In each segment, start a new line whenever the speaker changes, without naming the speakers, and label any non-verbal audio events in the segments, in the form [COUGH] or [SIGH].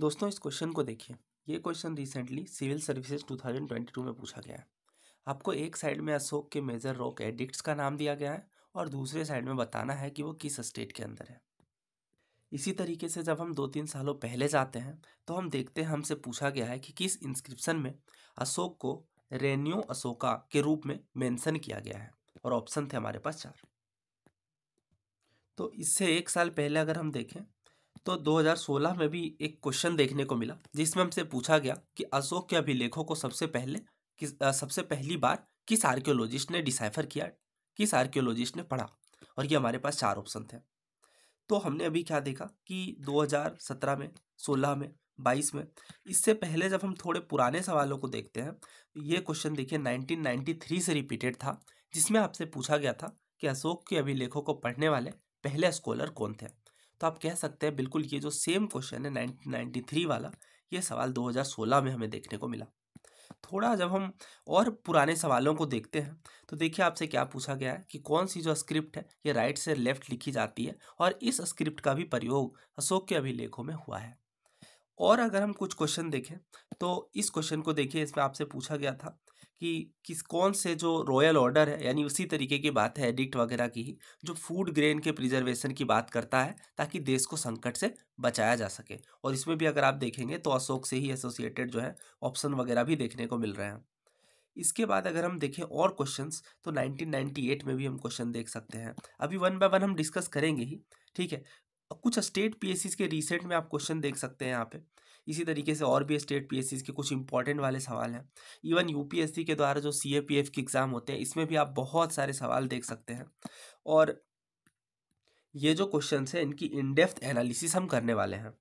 दोस्तों इस क्वेश्चन को देखिए ये क्वेश्चन रिसेंटली सिविल सर्विसेज 2022 में पूछा गया है आपको एक साइड में अशोक के मेजर रॉक एडिक्ट्स का नाम दिया गया है और दूसरे साइड में बताना है कि वो किस स्टेट के अंदर है इसी तरीके से जब हम दो तीन सालों पहले जाते हैं तो हम देखते हैं हमसे पूछा गया है कि किस इंस्क्रिप्शन में अशोक को रेन्यू अशोका के रूप में मेंशन किया गया है और ऑप्शन थे हमारे पास चार तो इससे एक साल पहले अगर हम देखें तो 2016 में भी एक क्वेश्चन देखने को मिला जिसमें हमसे पूछा गया कि अशोक के अभिलेखों को सबसे पहले किस सबसे पहली बार किस आर्कियोलॉजिस्ट ने डिसाइफर किया किस आर्कियोलॉजिस्ट ने पढ़ा और ये हमारे पास चार ऑप्शन थे तो हमने अभी क्या देखा कि 2017 में 16 में 22 में इससे पहले जब हम थोड़े पुराने सवालों को देखते हैं तो ये क्वेश्चन देखिए 1993 से रिपीटेड था जिसमें आपसे पूछा गया था कि अशोक के अभिलेखों को पढ़ने वाले पहले स्कॉलर कौन थे तो आप कह सकते हैं बिल्कुल ये जो सेम क्वेश्चन है नाइनटीन नाइन्टी थ्री वाला ये सवाल दो में हमें देखने को मिला थोड़ा जब हम और पुराने सवालों को देखते हैं तो देखिए आपसे क्या पूछा गया है कि कौन सी जो स्क्रिप्ट है ये राइट से लेफ्ट लिखी जाती है और इस स्क्रिप्ट का भी प्रयोग अशोक के अभिलेखों में हुआ है और अगर हम कुछ क्वेश्चन देखें तो इस क्वेश्चन को देखिए इसमें आपसे पूछा गया था कि किस कौन से जो रॉयल ऑर्डर है यानी उसी तरीके की बात है एडिक्ट वगैरह की जो फूड ग्रेन के प्रिजर्वेशन की बात करता है ताकि देश को संकट से बचाया जा सके और इसमें भी अगर आप देखेंगे तो अशोक से ही एसोसिएटेड जो है ऑप्शन वगैरह भी देखने को मिल रहे हैं इसके बाद अगर हम देखें और क्वेश्चंस तो 1998 में भी हम क्वेश्चन देख सकते हैं अभी वन बाय वन हम डिस्कस करेंगे ही ठीक है कुछ स्टेट पीएससीज के रिसेंट में आप क्वेश्चन देख सकते हैं यहाँ पे इसी तरीके से और भी स्टेट पीएससी के कुछ इंपॉर्टेंट वाले सवाल हैं इवन यूपीएससी के द्वारा जो सीएपीएफ के एग्ज़ाम होते हैं इसमें भी आप बहुत सारे सवाल देख सकते हैं और ये जो क्वेश्चन है इनकी इनडेप्थ एनालिसिस हम करने वाले हैं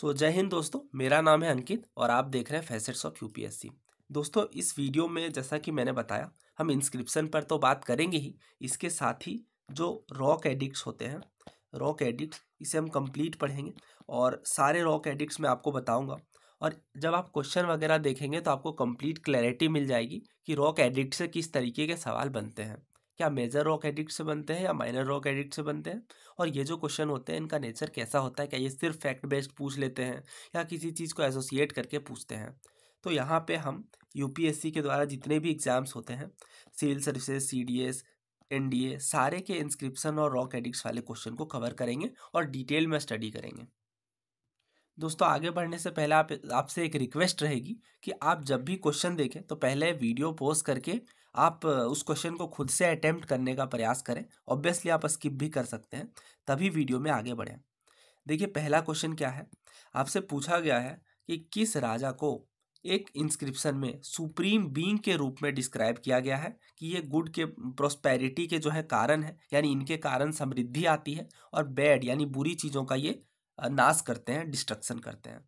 सो जय हिंद दोस्तों मेरा नाम है अंकित और आप देख रहे हैं फैसेट्स ऑफ यूपीएससी दोस्तों इस वीडियो में जैसा कि मैंने बताया हम इंस्क्रिप्शन पर तो बात करेंगे ही इसके साथ ही जो रॉक एडिक्ट होते हैं रॉक एडिक्ट इसे हम कंप्लीट पढ़ेंगे और सारे रॉक एडिक्ट्स मैं आपको बताऊंगा और जब आप क्वेश्चन वगैरह देखेंगे तो आपको कंप्लीट क्लैरिटी मिल जाएगी कि रॉक एडिक्ट से किस तरीके के सवाल बनते हैं क्या मेजर रॉक एडिक्ट से बनते हैं या माइनर रॉक एडिक्ट से बनते हैं और ये जो क्वेश्चन होते हैं इनका नेचर कैसा होता है क्या ये सिर्फ फैक्ट बेस्ड पूछ लेते हैं या किसी चीज़ को एसोसिएट करके पूछते हैं तो यहाँ पे हम यूपीएससी के द्वारा जितने भी एग्ज़ाम्स होते हैं सिविल सर्विसेज सी एनडीए सारे के इंस्क्रिप्शन और रॉक एडिक्स वाले क्वेश्चन को कवर करेंगे और डिटेल में स्टडी करेंगे दोस्तों आगे बढ़ने से पहले आप आपसे एक रिक्वेस्ट रहेगी कि आप जब भी क्वेश्चन देखें तो पहले वीडियो पोस्ट करके आप उस क्वेश्चन को खुद से अटैम्प्ट करने का प्रयास करें ऑब्वियसली आप स्किप भी कर सकते हैं तभी वीडियो में आगे बढ़ें देखिए पहला क्वेश्चन क्या है आपसे पूछा गया है कि किस राजा को एक इंस्क्रिप्शन में सुप्रीम बींग के रूप में डिस्क्राइब किया गया है कि ये गुड के प्रोस्पेरिटी के जो है कारण है यानी इनके कारण समृद्धि आती है और बैड यानी बुरी चीज़ों का ये नाश करते हैं डिस्ट्रक्शन करते हैं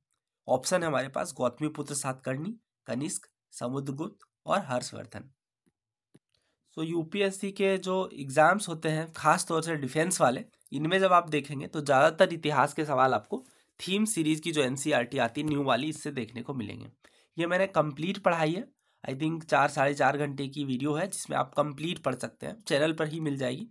ऑप्शन है हमारे पास गौतमी पुत्र सातकर्णी कनिष्क समुद्रगुप्त और हर्षवर्धन सो so, यूपीएससी के जो एग्ज़ाम्स होते हैं खास तौर से डिफेंस वाले इनमें जब आप देखेंगे तो ज़्यादातर इतिहास के सवाल आपको थीम सीरीज़ की जो एन e आती है न्यू वाली इससे देखने को मिलेंगे ये मैंने कंप्लीट पढ़ाई है आई थिंक चार साढ़े चार घंटे की वीडियो है जिसमें आप कंप्लीट पढ़ सकते हैं चैनल पर ही मिल जाएगी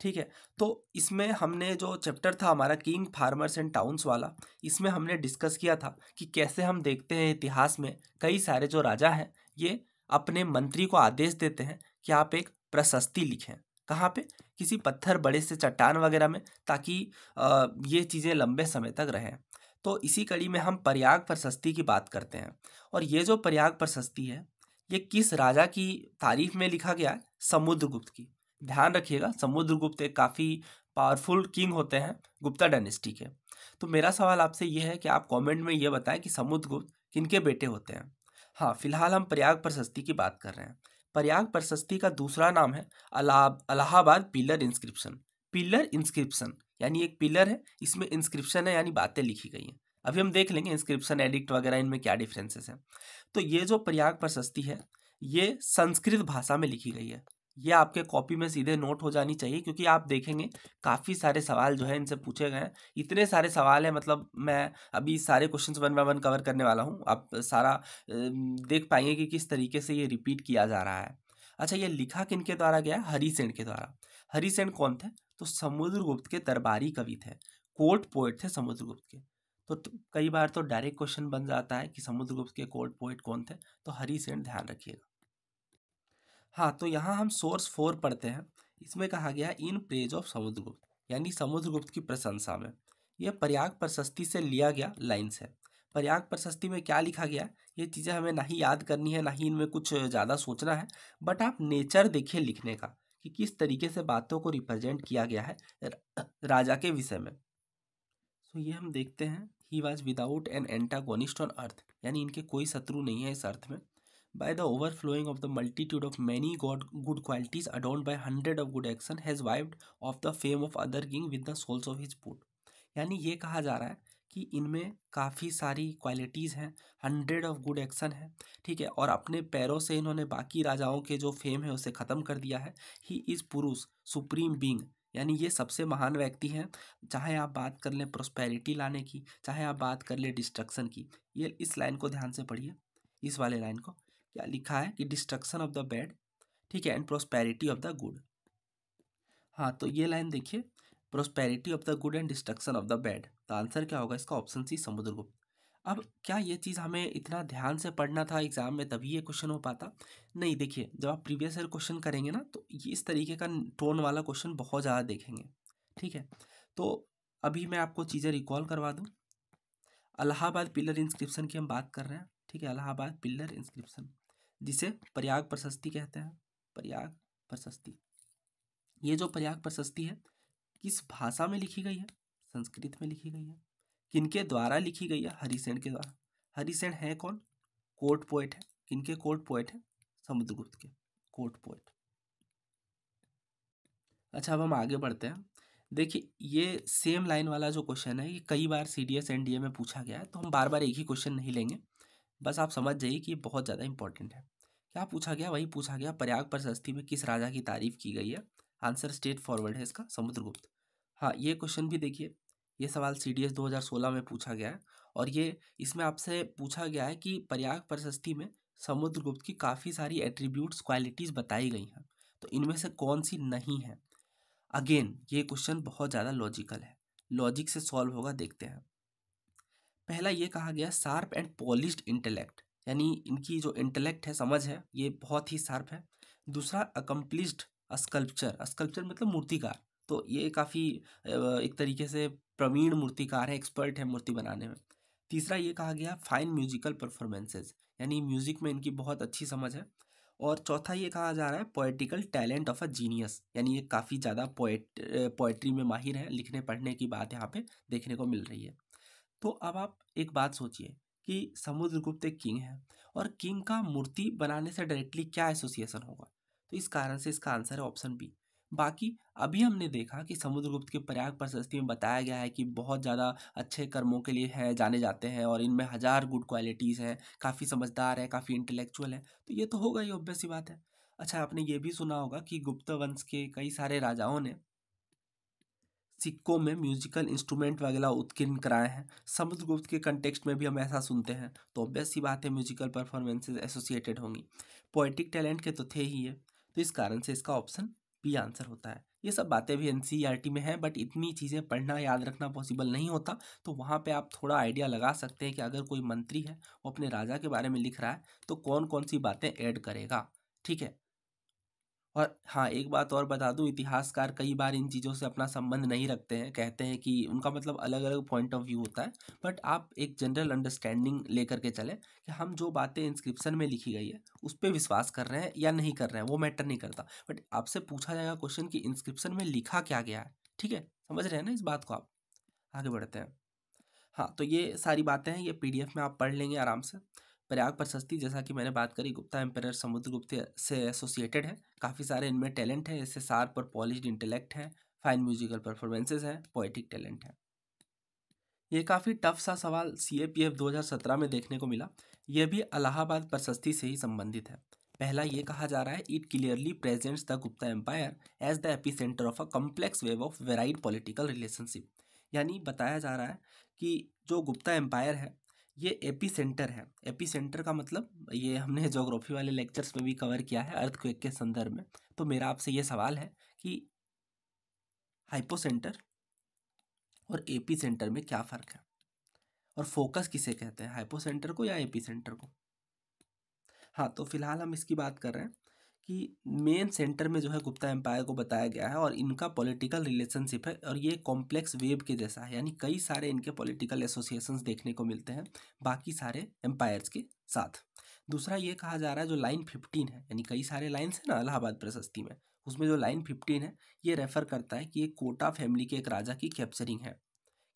ठीक है तो इसमें हमने जो चैप्टर था हमारा किंग फार्मर्स एंड टाउन्स वाला इसमें हमने डिस्कस किया था कि कैसे हम देखते हैं इतिहास में कई सारे जो राजा हैं ये अपने मंत्री को आदेश देते हैं कि आप एक प्रशस्ति लिखें कहाँ पे किसी पत्थर बड़े से चट्टान वगैरह में ताकि ये चीज़ें लंबे समय तक रहें तो इसी कड़ी में हम प्रयाग प्रशस्ति की बात करते हैं और ये जो प्रयाग प्रशस्ति है ये किस राजा की तारीफ में लिखा गया है समुद्रगुप्त की ध्यान रखिएगा समुद्रगुप्त एक काफ़ी पावरफुल किंग होते हैं गुप्ता डायनेस्टी के तो मेरा सवाल आपसे ये है कि आप कमेंट में ये बताएं कि समुद्रगुप्त किनके बेटे होते हैं हाँ फिलहाल हम प्रयाग प्रशस्ति की बात कर रहे हैं प्रयाग प्रशस्ति का दूसरा नाम है Allahabad pillar inscription pillar inscription यानी एक पिलर है इसमें इंस्क्रिप्शन है यानी बातें लिखी गई हैं अभी हम देख लेंगे इंस्क्रिप्शन एडिक्ट वगैरह इनमें क्या डिफरेंसेस हैं तो ये जो प्रयाग प्रशस्ति है ये संस्कृत भाषा में लिखी गई है ये आपके कॉपी में सीधे नोट हो जानी चाहिए क्योंकि आप देखेंगे काफ़ी सारे सवाल जो है इनसे पूछे गए हैं इतने सारे सवाल हैं मतलब मैं अभी सारे questions one by one cover करने वाला हूँ आप सारा देख पाएंगे कि किस तरीके से ये रिपीट किया जा रहा है अच्छा ये लिखा किन के द्वारा गया हरी सेन के द्वारा हरी सेन कौन थे तो समुद्रगुप्त के दरबारी कवि थे कोर्ट पोइट थे समुद्रगुप्त के तो, तो कई बार तो डायरेक्ट क्वेश्चन बन जाता है कि समुद्रगुप्त के कोर्ट पोइट कौन थे तो हरी सेन ध्यान रखिएगा हाँ तो यहाँ हम सोर्स फोर पढ़ते हैं इसमें कहा गया इन प्रेज ऑफ समुद्रगुप्त यानी समुद्रगुप्त की प्रशंसा में यह प्रयाग प्रशस्ति से लिया गया लाइन्स है प्रयाग प्रशस्ति में क्या लिखा गया ये चीज़ें हमें ना ही याद करनी है ना ही इनमें कुछ ज़्यादा सोचना है बट आप नेचर देखिए लिखने का कि किस तरीके से बातों को रिप्रेजेंट किया गया है राजा के विषय में सो ये हम देखते हैं he was without an antagonist on earth यानी इनके कोई शत्रु नहीं है इस अर्थ में by the over flowing of the multitude of many god good qualities adorned by hundred of good action has wiped off the fame of other king with the soles of his foot यानी ये कहा जा रहा है कि इनमें काफ़ी सारी क्वालिटीज़ हैं हंड्रेड ऑफ गुड एक्शन है ठीक है और अपने पैरों से इन्होंने बाकी राजाओं के जो फेम है उसे ख़त्म कर दिया है ही इज़ पुरुष सुप्रीम बींग यानी ये सबसे महान व्यक्ति हैं चाहे आप बात कर लें प्रोस्पेरिटी लाने की चाहे आप बात कर लें डिस्ट्रक्शन की ये इस लाइन को ध्यान से पढ़िए इस वाले लाइन को क्या लिखा है कि डिस्ट्रक्शन ऑफ द बैड ठीक है and prosperity of the good हाँ तो ये लाइन देखिए prosperity of the good and destruction of the bad तो आंसर क्या होगा इसका ऑप्शन सी समुद्रगुप्त अब क्या ये चीज़ हमें इतना ध्यान से पढ़ना था एग्ज़ाम में तभी ये क्वेश्चन हो पाता नहीं देखिए जब आप प्रीवियस ईयर क्वेश्चन करेंगे ना तो ये इस तरीके का टोन वाला क्वेश्चन बहुत ज़्यादा देखेंगे ठीक है तो अभी मैं आपको चीज़ें रिकॉल करवा दूँ अलाहाबाद पिलर इंस्क्रिप्शन की हम बात कर रहे हैं ठीक है अलाहाबाद पिलर इंस्क्रिप्शन जिसे प्रयाग प्रशस्ति कहते हैं प्रयाग प्रशस्ति ये जो प्रयाग प्रशस्ति है किस भाषा में लिखी गई है संस्कृत में लिखी गई है किनके द्वारा लिखी गई है हरिसेन के द्वारा हरिसेन है कौन कोर्ट पोएट है किनके कोर्ट पोएट है समुद्रगुप्त के कोर्ट पोएट अच्छा अब हम आगे बढ़ते हैं देखिए ये सेम लाइन वाला जो क्वेश्चन है ये कई बार C D S N D A में पूछा गया है तो हम बार बार एक ही क्वेश्चन नहीं लेंगे बस आप समझ जाइए कि बहुत ज़्यादा इंपॉर्टेंट है क्या पूछा गया वही पूछा गया प्रयाग प्रशस्ति में किस राजा की तारीफ की गई है आंसर स्टेट फॉरवर्ड है इसका समुद्रगुप्त हाँ ये क्वेश्चन भी देखिए ये सवाल सी डी एस दो हज़ार सोलह में पूछा गया है और ये इसमें आपसे पूछा गया है कि प्रयाग प्रशस्ति में समुद्रगुप्त की काफ़ी सारी एट्रीब्यूट्स क्वालिटीज़ बताई गई हैं तो इनमें से कौन सी नहीं है अगेन ये क्वेश्चन बहुत ज़्यादा लॉजिकल है लॉजिक से सॉल्व होगा देखते हैं पहला ये कहा गया शार्प एंड पॉलिश्ड इंटेलेक्ट यानी इनकी जो इंटेलेक्ट है समझ है ये बहुत ही शार्प है दूसरा अकम्प्लिश्ड स्कल्पचर स्कल्पचर मतलब मूर्तिकार तो ये काफ़ी एक तरीके से प्रवीण मूर्तिकार है एक्सपर्ट है मूर्ति बनाने में तीसरा ये कहा गया फाइन म्यूजिकल परफॉर्मेंसेज यानी म्यूजिक में इनकी बहुत अच्छी समझ है और चौथा ये कहा जा रहा है poetical talent of a genius यानी ये काफ़ी ज़्यादा पोएट पोएट्री में माहिर है लिखने पढ़ने की बात यहाँ पे देखने को मिल रही है तो अब आप एक बात सोचिए कि समुद्रगुप्त एक किंग है और किंग का मूर्ति बनाने से डायरेक्टली क्या एसोसिएशन होगा तो इस कारण से इसका आंसर है ऑप्शन बी बाकी अभी हमने देखा कि समुद्रगुप्त के प्रयाग प्रशस्ति में बताया गया है कि बहुत ज़्यादा अच्छे कर्मों के लिए हैं जाने जाते हैं और इनमें हज़ार गुड क्वालिटीज़ हैं काफ़ी समझदार है काफ़ी इंटेलेक्चुअल है तो ये तो होगा ही ऑब्वियस ही बात है अच्छा आपने ये भी सुना होगा कि गुप्त वंश के कई सारे राजाओं ने सिक्कों में म्यूजिकल इंस्ट्रूमेंट वगैरह उत्कीर्ण कराए हैं समुद्रगुप्त के कंटेक्स्ट में भी हम ऐसा सुनते हैं तो ऑब्वियस ही बात है म्यूजिकल परफॉर्मेंसेज एसोसिएटेड होंगी पोइटिक टैलेंट के तो थे ही है तो इस कारण से इसका ऑप्शन पी आंसर होता है ये सब बातें भी एन e में हैं बट इतनी चीज़ें पढ़ना याद रखना पॉसिबल नहीं होता तो वहाँ पे आप थोड़ा आइडिया लगा सकते हैं कि अगर कोई मंत्री है वो अपने राजा के बारे में लिख रहा है तो कौन कौन सी बातें ऐड करेगा ठीक है और हाँ एक बात और बता दूँ इतिहासकार कई बार इन चीज़ों से अपना संबंध नहीं रखते हैं कहते हैं कि उनका मतलब अलग अलग पॉइंट ऑफ व्यू होता है बट आप एक जनरल अंडरस्टैंडिंग लेकर के चलें कि हम जो बातें इंस्क्रिप्शन में लिखी गई है उस पर विश्वास कर रहे हैं या नहीं कर रहे हैं वो मैटर नहीं करता बट आपसे पूछा जाएगा क्वेश्चन कि इंस्क्रिप्शन में लिखा क्या गया है ठीक है समझ रहे हैं ना इस बात को आप आगे बढ़ते हैं हाँ तो ये सारी बातें हैं ये पी में आप पढ़ लेंगे आराम से प्रयाग प्रशस्ति जैसा कि मैंने बात करी गुप्ता समुद्र समुद्रगुप्त से एसोसिएटेड है काफ़ी सारे इनमें टैलेंट है जैसे शार्प और पॉलिश इंटेलेक्ट है फाइन म्यूजिकल परफॉर्मेंसेज हैं पोइटिक टैलेंट है ये काफ़ी टफ सा सवाल सी ए पी एफ दो हज़ार सत्रह में देखने को मिला यह भी अलाहाबाद प्रशस्ति से ही संबंधित है पहला ये कहा जा रहा है it clearly presents the Gupta empire as the epicentre of a complex web of varied political relationship यानी बताया जा रहा है कि जो गुप्ता एम्पायर है ये एपी सेंटर है एपी सेंटर का मतलब ये हमने जोग्राफी वाले लेक्चर्स में भी कवर किया है अर्थ क्वेक के संदर्भ में तो मेरा आपसे ये सवाल है कि हाइपो सेंटर और एपी सेंटर में क्या फ़र्क है और फोकस किसे कहते हैं हाइपो सेंटर को या एपी सेंटर को हाँ तो फिलहाल हम इसकी बात कर रहे हैं कि मेन सेंटर में जो है गुप्ता एम्पायर को बताया गया है और इनका पॉलिटिकल रिलेशनशिप है और ये कॉम्प्लेक्स वेब के जैसा है यानी कई सारे इनके पॉलिटिकल एसोसिएशंस देखने को मिलते हैं बाकी सारे एम्पायर्स के साथ दूसरा ये कहा जा रहा है जो लाइन फिफ्टीन है यानी कई सारे लाइन्स हैं ना इलाहाबाद प्रशस्ति में उसमें जो लाइन फिफ्टीन है ये रेफर करता है कि ये कोटा फैमिली के एक राजा की कैप्चरिंग है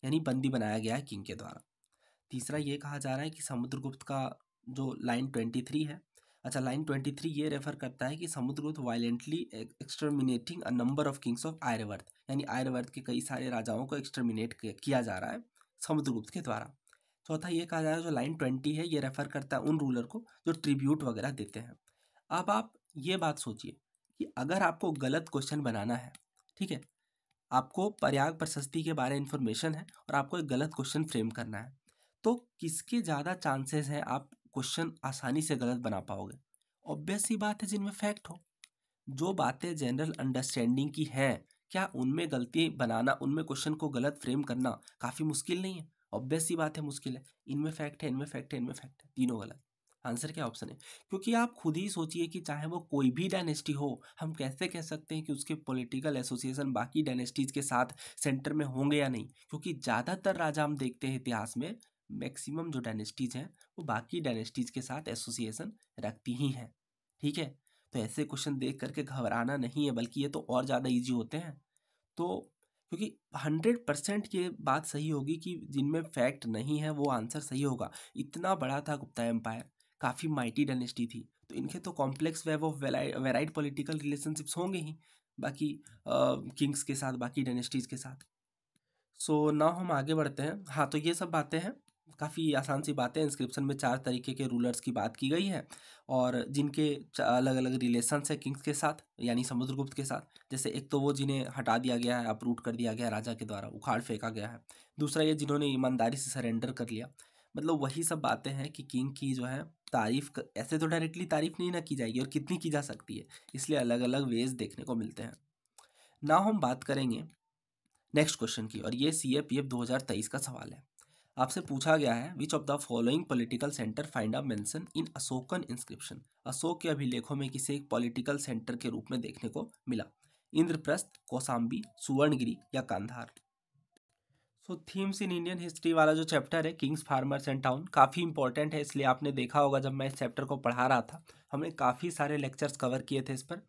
यानी बंदी बनाया गया है किंग के द्वारा तीसरा ये कहा जा रहा है कि समुद्रगुप्त का जो लाइन ट्वेंटी थ्री है अच्छा लाइन ट्वेंटी थ्री ये रेफर करता है कि Samudragupta violently exterminating a number of kings of Aryavarta यानी आर्यवर्त के कई सारे राजाओं को एक्सटर्मिनेट किया जा रहा है समुद्रगुप्त के द्वारा चौथा ये कहा जा रहा है जो लाइन ट्वेंटी है ये रेफर करता है उन रूलर को जो ट्रिब्यूट वगैरह देते हैं अब आप ये बात सोचिए कि अगर आपको गलत क्वेश्चन बनाना है ठीक है आपको प्रयाग प्रशस्ति के बारे में इन्फॉर्मेशन है और आपको एक गलत क्वेश्चन फ्रेम करना है तो किसके ज़्यादा चांसेस हैं आप क्वेश्चन आसानी से गलत बना पाओगे ऑब्वियस ही बात है जिनमें फैक्ट हो जो बातें जनरल अंडरस्टैंडिंग की हैं क्या उनमें गलती बनाना उनमें क्वेश्चन को गलत फ्रेम करना काफ़ी मुश्किल नहीं है ऑब्वियस ही बात है मुश्किल है इनमें फैक्ट है इनमें फैक्ट है इनमें फैक्ट है तीनों गलत आंसर क्या ऑप्शन है क्योंकि आप खुद ही सोचिए कि चाहे वो कोई भी डायनेस्टी हो हम कैसे कह सकते हैं कि उसके पॉलिटिकल एसोसिएशन बाकी डायनेस्टीज के साथ सेंटर में होंगे या नहीं क्योंकि ज़्यादातर राजा हम देखते हैं इतिहास में मैक्सिमम जो डायनेस्टीज़ हैं वो बाकी डायनेस्टीज़ के साथ एसोसिएशन रखती ही हैं ठीक है तो ऐसे क्वेश्चन देख करके घबराना नहीं है बल्कि ये तो और ज़्यादा ईजी होते हैं तो क्योंकि हंड्रेड परसेंट ये बात सही होगी कि जिनमें फैक्ट नहीं है वो आंसर सही होगा इतना बड़ा था गुप्ता एम्पायर काफ़ी माइटी डायनेस्टी थी तो इनके तो complex web of varied political relationships होंगे ही बाकी किंग्स के साथ बाकी डायनेस्टीज़ के साथ सो so, नाउ हम आगे बढ़ते हैं हाँ तो ये सब बातें हैं काफ़ी आसान सी बातें इंस्क्रिप्शन में चार तरीके के रूलर्स की बात की गई है और जिनके अलग अलग रिलेशंस है किंग्स के साथ यानी समुद्रगुप्त के साथ जैसे एक तो वो जिन्हें हटा दिया गया है अपरूट कर दिया गया है राजा के द्वारा उखाड़ फेंका गया है दूसरा ये जिन्होंने ईमानदारी से सरेंडर कर लिया मतलब वही सब बातें हैं कि किंग की जो है तारीफ कर, ऐसे तो डायरेक्टली तारीफ नहीं ना की जाएगी और कितनी की जा सकती है इसलिए अलग अलग वेज देखने को मिलते हैं ना हम बात करेंगे नेक्स्ट क्वेश्चन की और ये सी ए पी एफ दो हज़ार तेईस का सवाल है आपसे पूछा गया है which of the following political centre find a mention in Ashokan inscription Ashoka के अभिलेखों में किसी एक पॉलिटिकल सेंटर के रूप में देखने को मिला इंद्रप्रस्थ कौसाम्बी सुवर्णगिरी या Kandahar so themes in Indian history वाला जो चैप्टर है किंग्स फार्मर्स एंड टाउन काफ़ी इंपॉर्टेंट है इसलिए आपने देखा होगा जब मैं इस चैप्टर को पढ़ा रहा था हमने काफ़ी सारे लेक्चर्स कवर किए थे इस पर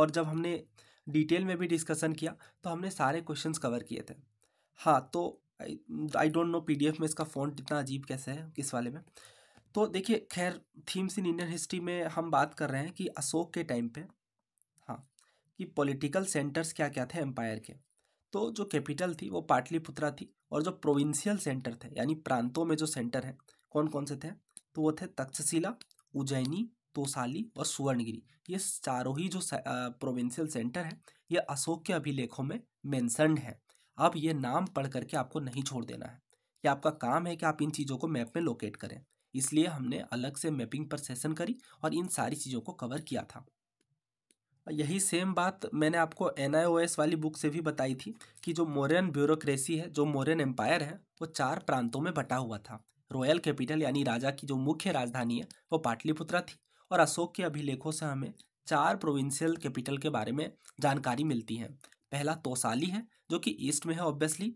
और जब हमने डिटेल में भी डिस्कशन किया तो हमने सारे क्वेश्चंस कवर किए थे हाँ तो आई डोंट नो पी में इसका फ़ॉन्ट इतना अजीब कैसे है किस वाले में तो देखिए खैर थीम्स इन इंडियन हिस्ट्री में हम बात कर रहे हैं कि अशोक के टाइम पे हाँ कि पॉलिटिकल सेंटर्स क्या क्या थे एम्पायर के तो जो कैपिटल थी वो पाटलिपुत्रा थी और जो प्रोविंशियल सेंटर थे यानी प्रांतों में जो सेंटर हैं कौन कौन से थे तो वो थे तक्षशिला उज्जैनी तोसाली और सुवर्णगिरी ये चारों ही जो प्रोविंशियल सेंटर हैं ये अशोक के अभिलेखों में मैंसनड हैं अब ये नाम पढ़ करके आपको नहीं छोड़ देना है कि आपका काम है कि आप इन चीज़ों को मैप में लोकेट करें इसलिए हमने अलग से मैपिंग पर सेशन करी और इन सारी चीज़ों को कवर किया था यही सेम बात मैंने आपको एन वाली बुक से भी बताई थी कि जो मोरियन ब्यूरोक्रेसी है जो मोरियन एम्पायर है वो चार प्रांतों में बटा हुआ था रॉयल कैपिटल यानी राजा की जो मुख्य राजधानी है वो पाटलिपुत्रा थी और अशोक के अभिलेखों से हमें चार प्रोविंशियल कैपिटल के बारे में जानकारी मिलती है पहला तोसाली है जो कि ईस्ट में है ऑब्वियसली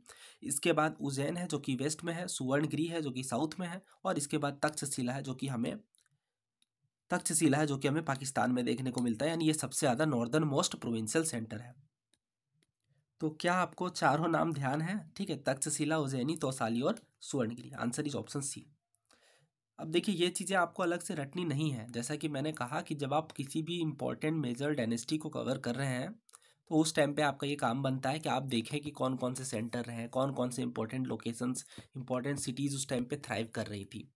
इसके बाद उज्जैन है जो कि वेस्ट में है सुवर्णगिरी है जो कि साउथ में है और इसके बाद तक्षशिला है जो कि हमें तक्षशिला है जो कि हमें पाकिस्तान में देखने को मिलता है यानी ये सबसे ज़्यादा नॉर्दर्न मोस्ट प्रोविंशियल सेंटर है तो क्या आपको चारों नाम ध्यान है ठीक है तक्षशिला उज्जैनी तोसाली और Suvarnagiri answer is option C अब देखिए ये चीज़ें आपको अलग से रटनी नहीं है जैसा कि मैंने कहा कि जब आप किसी भी इंपॉर्टेंट मेजर डायनेस्टी को कवर कर रहे हैं तो उस टाइम पे आपका ये काम बनता है कि आप देखें कि कौन कौन से सेंटर हैं कौन कौन से इंपॉर्टेंट लोकेशंस इंपॉर्टेंट सिटीज़ उस टाइम पे थ्राइव कर रही थी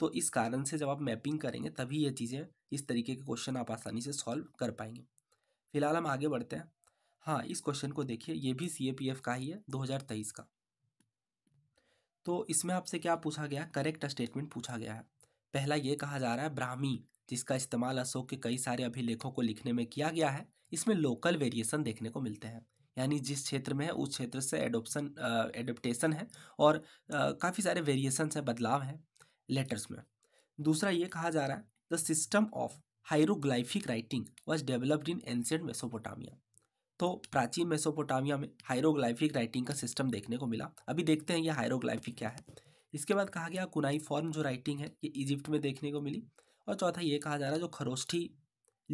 तो इस कारण से जब आप मैपिंग करेंगे तभी ये चीज़ें इस तरीके के क्वेश्चन आप आसानी से सॉल्व कर पाएंगे फिलहाल हम आगे बढ़ते हैं हाँ इस क्वेश्चन को देखिए ये भी सी का ही है दो का तो इसमें आपसे क्या पूछा गया करेक्ट स्टेटमेंट पूछा गया है पहला ये कहा जा रहा है ब्राह्मी जिसका इस्तेमाल अशोक के कई सारे अभिलेखों को लिखने में किया गया है इसमें लोकल वेरिएशन देखने को मिलते हैं यानी जिस क्षेत्र में है उस क्षेत्र से एडोप्शन एडोप्टेशन है और काफ़ी सारे वेरिएशन है बदलाव हैं लेटर्स में दूसरा ये कहा जा रहा है the system of hieroglyphic writing was developed in ancient Mesopotamia तो प्राचीन मेसोपोटामिया में हाइरोग्लाइफिक राइटिंग का सिस्टम देखने को मिला अभी देखते हैं ये हाइरोग्लाइफिक क्या है इसके बाद कहा गया कुनाई फॉर्म जो राइटिंग है ये इजिप्ट में देखने को मिली और चौथा ये कहा जा रहा है जो खरोष्ठी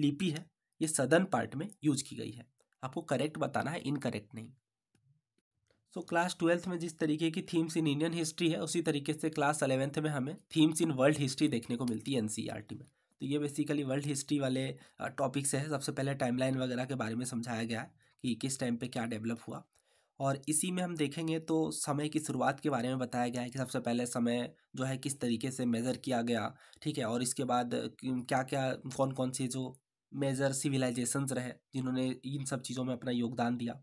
लिपि है ये सदर्न पार्ट में यूज की गई है आपको करेक्ट बताना है इनकरेक्ट नहीं सो क्लास ट्वेल्थ में जिस तरीके की थीम्स इन इंडियन हिस्ट्री है उसी तरीके से क्लास अलेवेंथ में हमें थीम्स इन वर्ल्ड हिस्ट्री देखने को मिलती है एनसीईआरटी e में तो ये बेसिकली वर्ल्ड हिस्ट्री वाले टॉपिक्स है सबसे पहले टाइमलाइन वगैरह के बारे में समझाया गया है कि किस टाइम पे क्या डेवलप हुआ और इसी में हम देखेंगे तो समय की शुरुआत के बारे में बताया गया है कि सबसे पहले समय जो है किस तरीके से मेज़र किया गया ठीक है और इसके बाद क्या क्या कौन कौन से जो मेजर सिविलाइजेशन रहे जिन्होंने इन सब चीज़ों में अपना योगदान दिया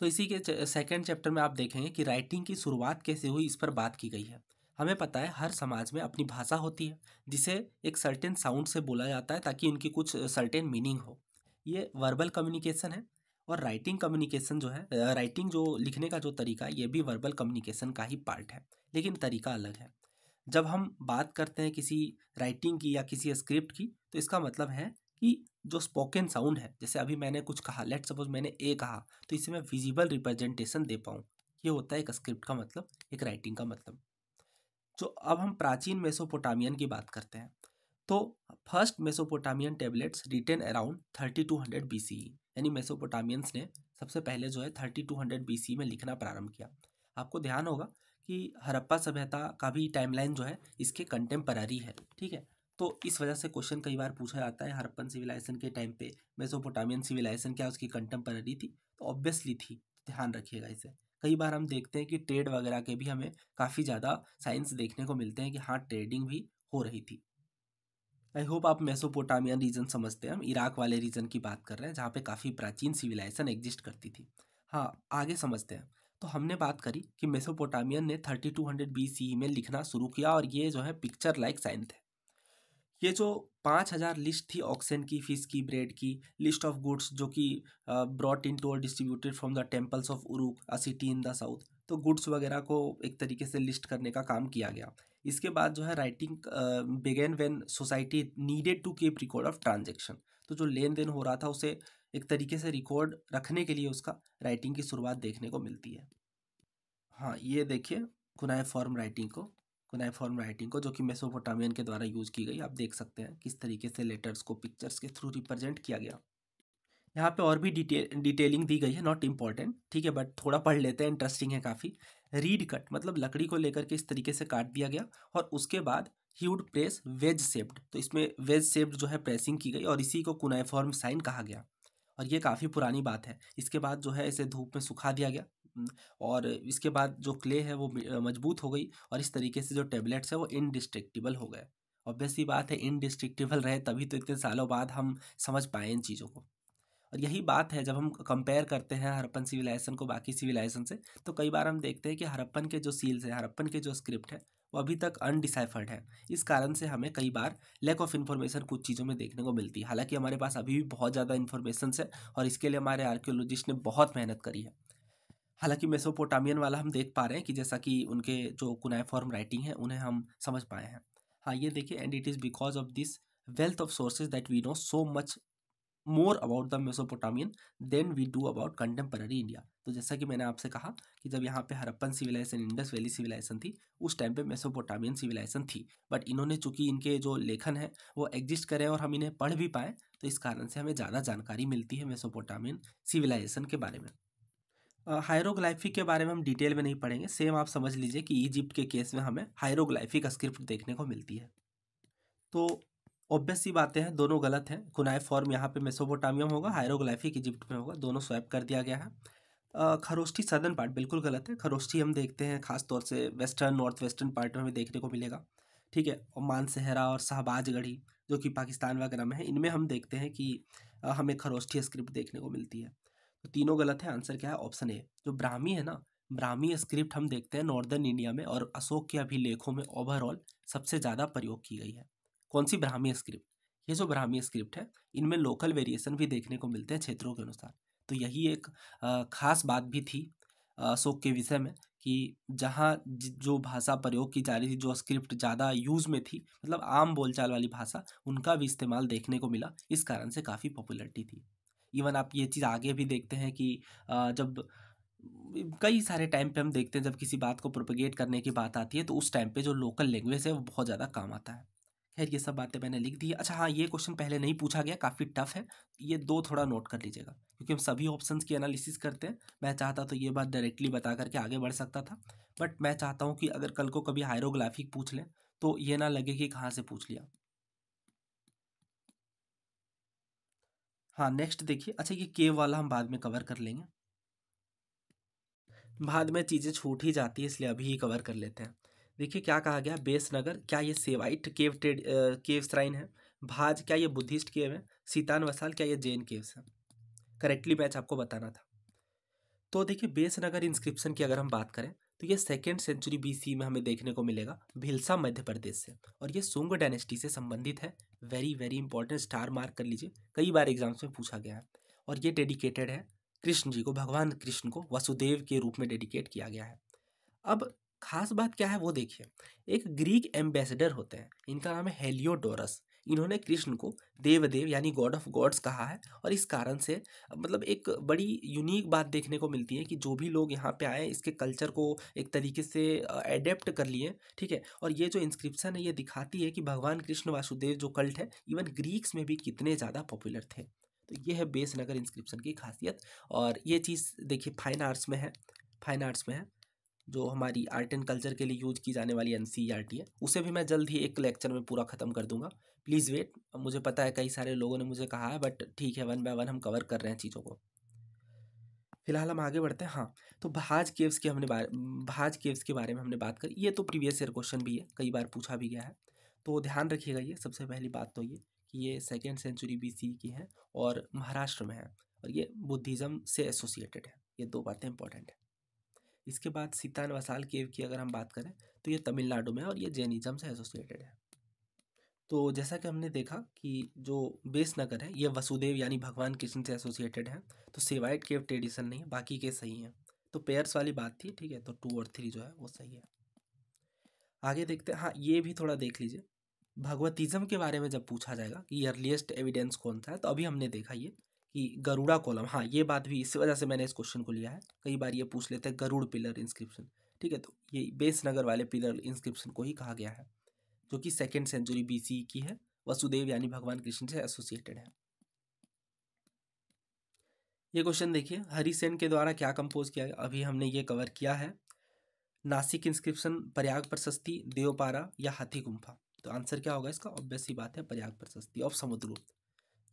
तो इसी के सेकेंड चैप्टर में आप देखेंगे कि राइटिंग की शुरुआत कैसे हुई इस पर बात की गई है हमें पता है हर समाज में अपनी भाषा होती है जिसे एक सर्टेन साउंड से बोला जाता है ताकि उनकी कुछ सर्टेन मीनिंग हो ये वर्बल कम्युनिकेशन है और राइटिंग कम्युनिकेशन जो है राइटिंग जो लिखने का जो तरीका है ये भी वर्बल कम्युनिकेशन का ही पार्ट है लेकिन तरीका अलग है जब हम बात करते हैं किसी राइटिंग की या किसी स्क्रिप्ट की तो इसका मतलब है कि जो स्पोकन साउंड है जैसे अभी मैंने कुछ कहा लेट सपोज मैंने ए कहा तो इसे मैं विजिबल रिप्रेजेंटेशन दे पाऊँ ये होता है एक स्क्रिप्ट का मतलब एक राइटिंग का मतलब जो अब हम प्राचीन मेसोपोटामियन की बात करते हैं तो first Mesopotamian tablets written around 3200 BC यानी मेसोपोटामियंस ने सबसे पहले जो है 3200 सी e में लिखना प्रारंभ किया आपको ध्यान होगा कि हरप्पा सभ्यता का भी टाइमलाइन जो है इसके कंटेम्पररी है ठीक है तो इस वजह से क्वेश्चन कई बार पूछा जाता है हरपन सिविलाइजेशन के टाइम पे मेसोपोटामियन सिविलाइजेशन क्या उसकी कंटेम्पररी थी तो ऑब्वियसली थी ध्यान रखिएगा इसे कई बार हम देखते हैं कि ट्रेड वगैरह के भी हमें काफ़ी ज़्यादा साइंस देखने को मिलते हैं कि हाँ ट्रेडिंग भी हो रही थी आई होप आप मेसोपोटामियन रीजन समझते हैं हम इराक वाले रीजन की बात कर रहे हैं जहाँ पे काफ़ी प्राचीन सिविलाइजेशन एग्जिस्ट करती थी हाँ आगे समझते हैं तो हमने बात करी कि मेसोपोटामियन ने थर्टी 3200 बीसीई में लिखना शुरू किया और ये जो है पिक्चर लाइक साइंस है ये जो पाँच हज़ार लिस्ट थी ऑक्सीजन की फीस की ब्रेड की लिस्ट ऑफ गुड्स जो कि ब्रॉट इन टू और distributed from the temples of Uruk a city in the south तो गुड्स वगैरह को एक तरीके से लिस्ट करने का काम किया गया इसके बाद जो है writing began when society needed to keep record of transaction तो जो लेन देन हो रहा था उसे एक तरीके से रिकॉर्ड रखने के लिए उसका राइटिंग की शुरुआत देखने को मिलती है हाँ ये देखिए कुनाए फॉर्म राइटिंग को कुनाइफॉर्म राइटिंग को जो कि मेसोपोटामियन के द्वारा यूज़ की गई आप देख सकते हैं किस तरीके से लेटर्स को पिक्चर्स के थ्रू रिप्रेजेंट किया गया यहाँ पे और भी डिटेल डिटेलिंग दी गई है नॉट इम्पॉर्टेंट ठीक है बट थोड़ा पढ़ लेते हैं इंटरेस्टिंग है काफ़ी रीड कट मतलब लकड़ी को लेकर के इस तरीके से काट दिया गया और उसके बाद ही वुड प्रेस वेज सेप्ड तो इसमें वेज सेप्ड जो है प्रेसिंग की गई और इसी को कुनाइफॉर्म साइन कहा गया और ये काफ़ी पुरानी बात है इसके बाद जो है इसे धूप में सुखा दिया गया और इसके बाद जो क्ले है वो मजबूत हो गई और इस तरीके से जो टेबलेट्स है वो इनडिस्ट्रिक्टिबल हो गए ऑब्वियसली बात है इनडिस्ट्रिक्टिबल रहे तभी तो इतने सालों बाद हम समझ पाए इन चीज़ों को और यही बात है जब हम कंपेयर करते हैं हरप्पन सिविलाइजेशन को बाकी सिविलाइजेशन से तो कई बार हम देखते हैं कि हरप्पन के जो सील्स हैं हरप्पन के जो स्क्रिप्ट है वो अभी तक अनडिसाइफर्ड है इस कारण से हमें कई बार लैक ऑफ इन्फॉर्मेशन कुछ चीज़ों में देखने को मिलती है हालांकि हमारे पास अभी भी बहुत ज़्यादा इन्फॉर्मेशन है और इसके लिए हमारे आर्क्योलॉजिस्ट ने बहुत मेहनत करी है हालांकि मेसोपोटामियन वाला हम देख पा रहे हैं कि जैसा कि उनके जो कुनाइफॉर्म राइटिंग है उन्हें हम समझ पाए हैं हाँ ये देखिए and it is because of this wealth of sources that we know so much more about the Mesopotamian than we do about contemporary India तो जैसा कि मैंने आपसे कहा कि जब यहाँ पे Harappan civilisation Indus valley civilisation थी उस टाइम पे मेसोपोटामियन सिविलाइजेशन थी बट इन्होंने चूंकि इनके जो लेखन है वो एग्जिस्ट करें और हम इन्हें पढ़ भी पाएँ तो इस कारण से हमें ज़्यादा जानकारी मिलती है मेसोपोटामियन सिविलाइजेशन के बारे में हायरोग्लाइफी के बारे में हम डिटेल में नहीं पढ़ेंगे सेम आप समझ लीजिए कि इजिप्ट के केस में हमें का स्क्रिप्ट देखने को मिलती है तो ऑब्वियस सी बातें हैं दोनों गलत हैं कुनाई फॉर्म यहाँ पे मेसोपोटामियम होगा हायरोग्लाइफिक इजिप्ट में होगा दोनों स्वैप कर दिया गया है खरोष्ठी सदर्न पार्ट बिल्कुल गलत है खरोष्ठी हम देखते हैं ख़ास तौर से वेस्टर्न नॉर्थ वेस्टर्न पार्ट में हमें देखने को मिलेगा ठीक है और मानसहरा और शहबाजगढ़ी जो कि पाकिस्तान वगैरह में है इनमें हम देखते हैं कि हमें खरोष्ठी स्क्रिप्ट देखने को मिलती है तो तीनों गलत है आंसर क्या है ऑप्शन ए जो ब्राह्मी है ना ब्राह्मी स्क्रिप्ट हम देखते हैं नॉर्दर्न इंडिया में और अशोक के अभिलेखों में ओवरऑल सबसे ज़्यादा प्रयोग की गई है कौन सी ब्राह्मी स्क्रिप्ट ये जो ब्राह्मी स्क्रिप्ट है इनमें लोकल वेरिएशन भी देखने को मिलते हैं क्षेत्रों के अनुसार तो यही एक खास बात भी थी अशोक के विषय में कि जहाँ जो भाषा प्रयोग की जा रही थी जो स्क्रिप्ट ज़्यादा यूज़ में थी मतलब आम बोलचाल वाली भाषा उनका भी इस्तेमाल देखने को मिला इस कारण से काफ़ी पॉपुलरिटी थी इवन आप ये चीज़ आगे भी देखते हैं कि जब कई सारे टाइम पे हम देखते हैं जब किसी बात को प्रोपोगेट करने की बात आती है तो उस टाइम पे जो लोकल लैंग्वेज है वो बहुत ज़्यादा काम आता है खैर ये सब बातें मैंने लिख दी अच्छा हाँ ये क्वेश्चन पहले नहीं पूछा गया काफ़ी टफ है ये दो थोड़ा नोट कर लीजिएगा क्योंकि हम सभी ऑप्शन की एनालिसिस करते हैं मैं चाहता तो ये बात डायरेक्टली बता करके आगे बढ़ सकता था बट मैं चाहता हूँ कि अगर कल को कभी हायरोग्राफिक पूछ लें तो ये ना लगे कि कहाँ से पूछ लिया हाँ नेक्स्ट देखिए अच्छा ये के वाला हम बाद में कवर कर लेंगे बाद में चीज़ें छूट ही जाती है इसलिए अभी ही कवर कर लेते हैं देखिए क्या कहा गया बेसनगर क्या ये सेवाइट केव ट्रेड केव श्राइन है भाज क्या ये बुद्धिस्ट केव है सीतान वसाल क्या ये जैन केव्स है करेक्टली मैच आपको बताना था तो देखिए बेसनगर इंस्क्रिप्शन की अगर हम बात करें तो ये सेकेंड सेंचुरी बी में हमें देखने को मिलेगा भिलसा मध्य प्रदेश से और ये सोंग डायनेस्टी से संबंधित है very very important star mark कर लीजिए कई बार एग्जाम्स में पूछा गया है और ये डेडिकेटेड है कृष्ण जी को भगवान कृष्ण को वसुदेव के रूप में डेडिकेट किया गया है अब खास बात क्या है वो देखिए एक ग्रीक एम्बेसडर होते हैं इनका नाम है हेलियोडोरस इन्होंने कृष्ण को देवदेव यानी गॉड ऑफ गॉड्स कहा है और इस कारण से मतलब एक बड़ी यूनिक बात देखने को मिलती है कि जो भी लोग यहाँ पे आए इसके कल्चर को एक तरीके से एडेप्ट कर लिए ठीक है और ये जो इंस्क्रिप्शन है ये दिखाती है कि भगवान कृष्ण वासुदेव जो कल्ट है इवन ग्रीक्स में भी कितने ज़्यादा पॉपुलर थे तो ये है बेस नगर इंस्क्रिप्शन की खासियत और ये चीज़ देखिए फाइन आर्ट्स में है फाइन आर्ट्स में है जो हमारी आर्ट एंड कल्चर के लिए यूज की जाने वाली एन सी आर टी है उसे भी मैं जल्द ही एक लेक्चर में पूरा ख़त्म कर दूंगा प्लीज़ वेट मुझे पता है कई सारे लोगों ने मुझे कहा है बट ठीक है वन बाय वन हम कवर कर रहे हैं चीज़ों को फिलहाल हम आगे बढ़ते हैं हाँ तो भाज केव्स के हमने बारे भाज केव्स के बारे में हमने बात करी ये तो प्रीवियस ईयर क्वेश्चन भी है कई बार पूछा भी गया है तो ध्यान रखिएगा ये सबसे पहली बात तो ये कि ये सेकेंड सेंचुरी बी की है और महाराष्ट्र में है और ये बुद्धिज़्म से एसोसिएटेड है ये दो बातें इंपॉर्टेंट हैं इसके बाद सीतान वसाल केव की अगर हम बात करें तो ये तमिलनाडु में है और ये जैनिज़्म से एसोसिएटेड है तो जैसा कि हमने देखा कि जो बेस नगर है ये वसुदेव यानी भगवान कृष्ण से एसोसिएटेड है तो सेवाइट केव ट्रेडिशन नहीं है बाकी के सही हैं तो पेयर्स वाली बात थी ठीक है तो टू और थ्री जो है वो सही है आगे देखते हैं हाँ ये भी थोड़ा देख लीजिए भगवतीज़म के बारे में जब पूछा जाएगा कि अर्लीस्ट एविडेंस कौन सा है तो अभी हमने देखा ये कि गरुड़ा कॉलम हाँ ये बात भी इसी वजह से मैंने इस क्वेश्चन को लिया है कई बार ये पूछ लेते हैं गरुड़ पिलर इंस्क्रिप्शन ठीक है तो ये बेस नगर वाले पिलर इंस्क्रिप्शन को ही कहा गया है जो कि सेकेंड सेंचुरी बी की है वसुदेव यानी भगवान कृष्ण से एसोसिएटेड है ये क्वेश्चन देखिए हरी सेन के द्वारा क्या कंपोज किया गया अभी हमने ये कवर किया है नासिक इंस्क्रिप्शन प्रयाग प्रशस्ति देवपारा या हाथी गुम्फा तो आंसर क्या होगा इसका ऑब्वियस ही बात है प्रयाग प्रशस्ति ऑफ समुद्रगुप्त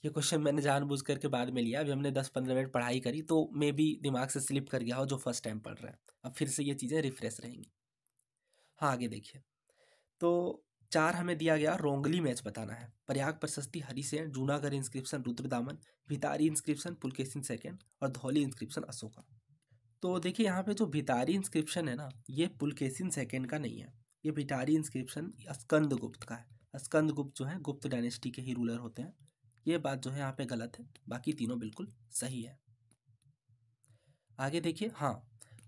ये क्वेश्चन मैंने जानबूझ करके बाद में लिया अभी हमने दस पंद्रह मिनट पढ़ाई करी तो मे भी दिमाग से स्लिप कर गया हो जो फर्स्ट टाइम पढ़ रहा है अब फिर से ये चीज़ें रिफ्रेश रहेंगी हाँ आगे देखिए तो चार हमें दिया गया रोंगली मैच बताना है Prayag Prashasti Harisena Junagadh inscription Rudradaman Bhitari inscription Pulakeshin second और धौली इंस्क्रिप्शन अशोका तो देखिए यहाँ पे जो भितारी इंस्क्रिप्शन है ना ये पुलकेसिन सेकेंड का नहीं है ये भिटारी इंस्क्रिप्शन स्कंद गुप्त का है स्कंद गुप्त जो है गुप्त डायनेस्टी के ही रूलर होते हैं ये बात जो है यहाँ पे गलत है बाकी तीनों बिल्कुल सही है आगे देखिए हाँ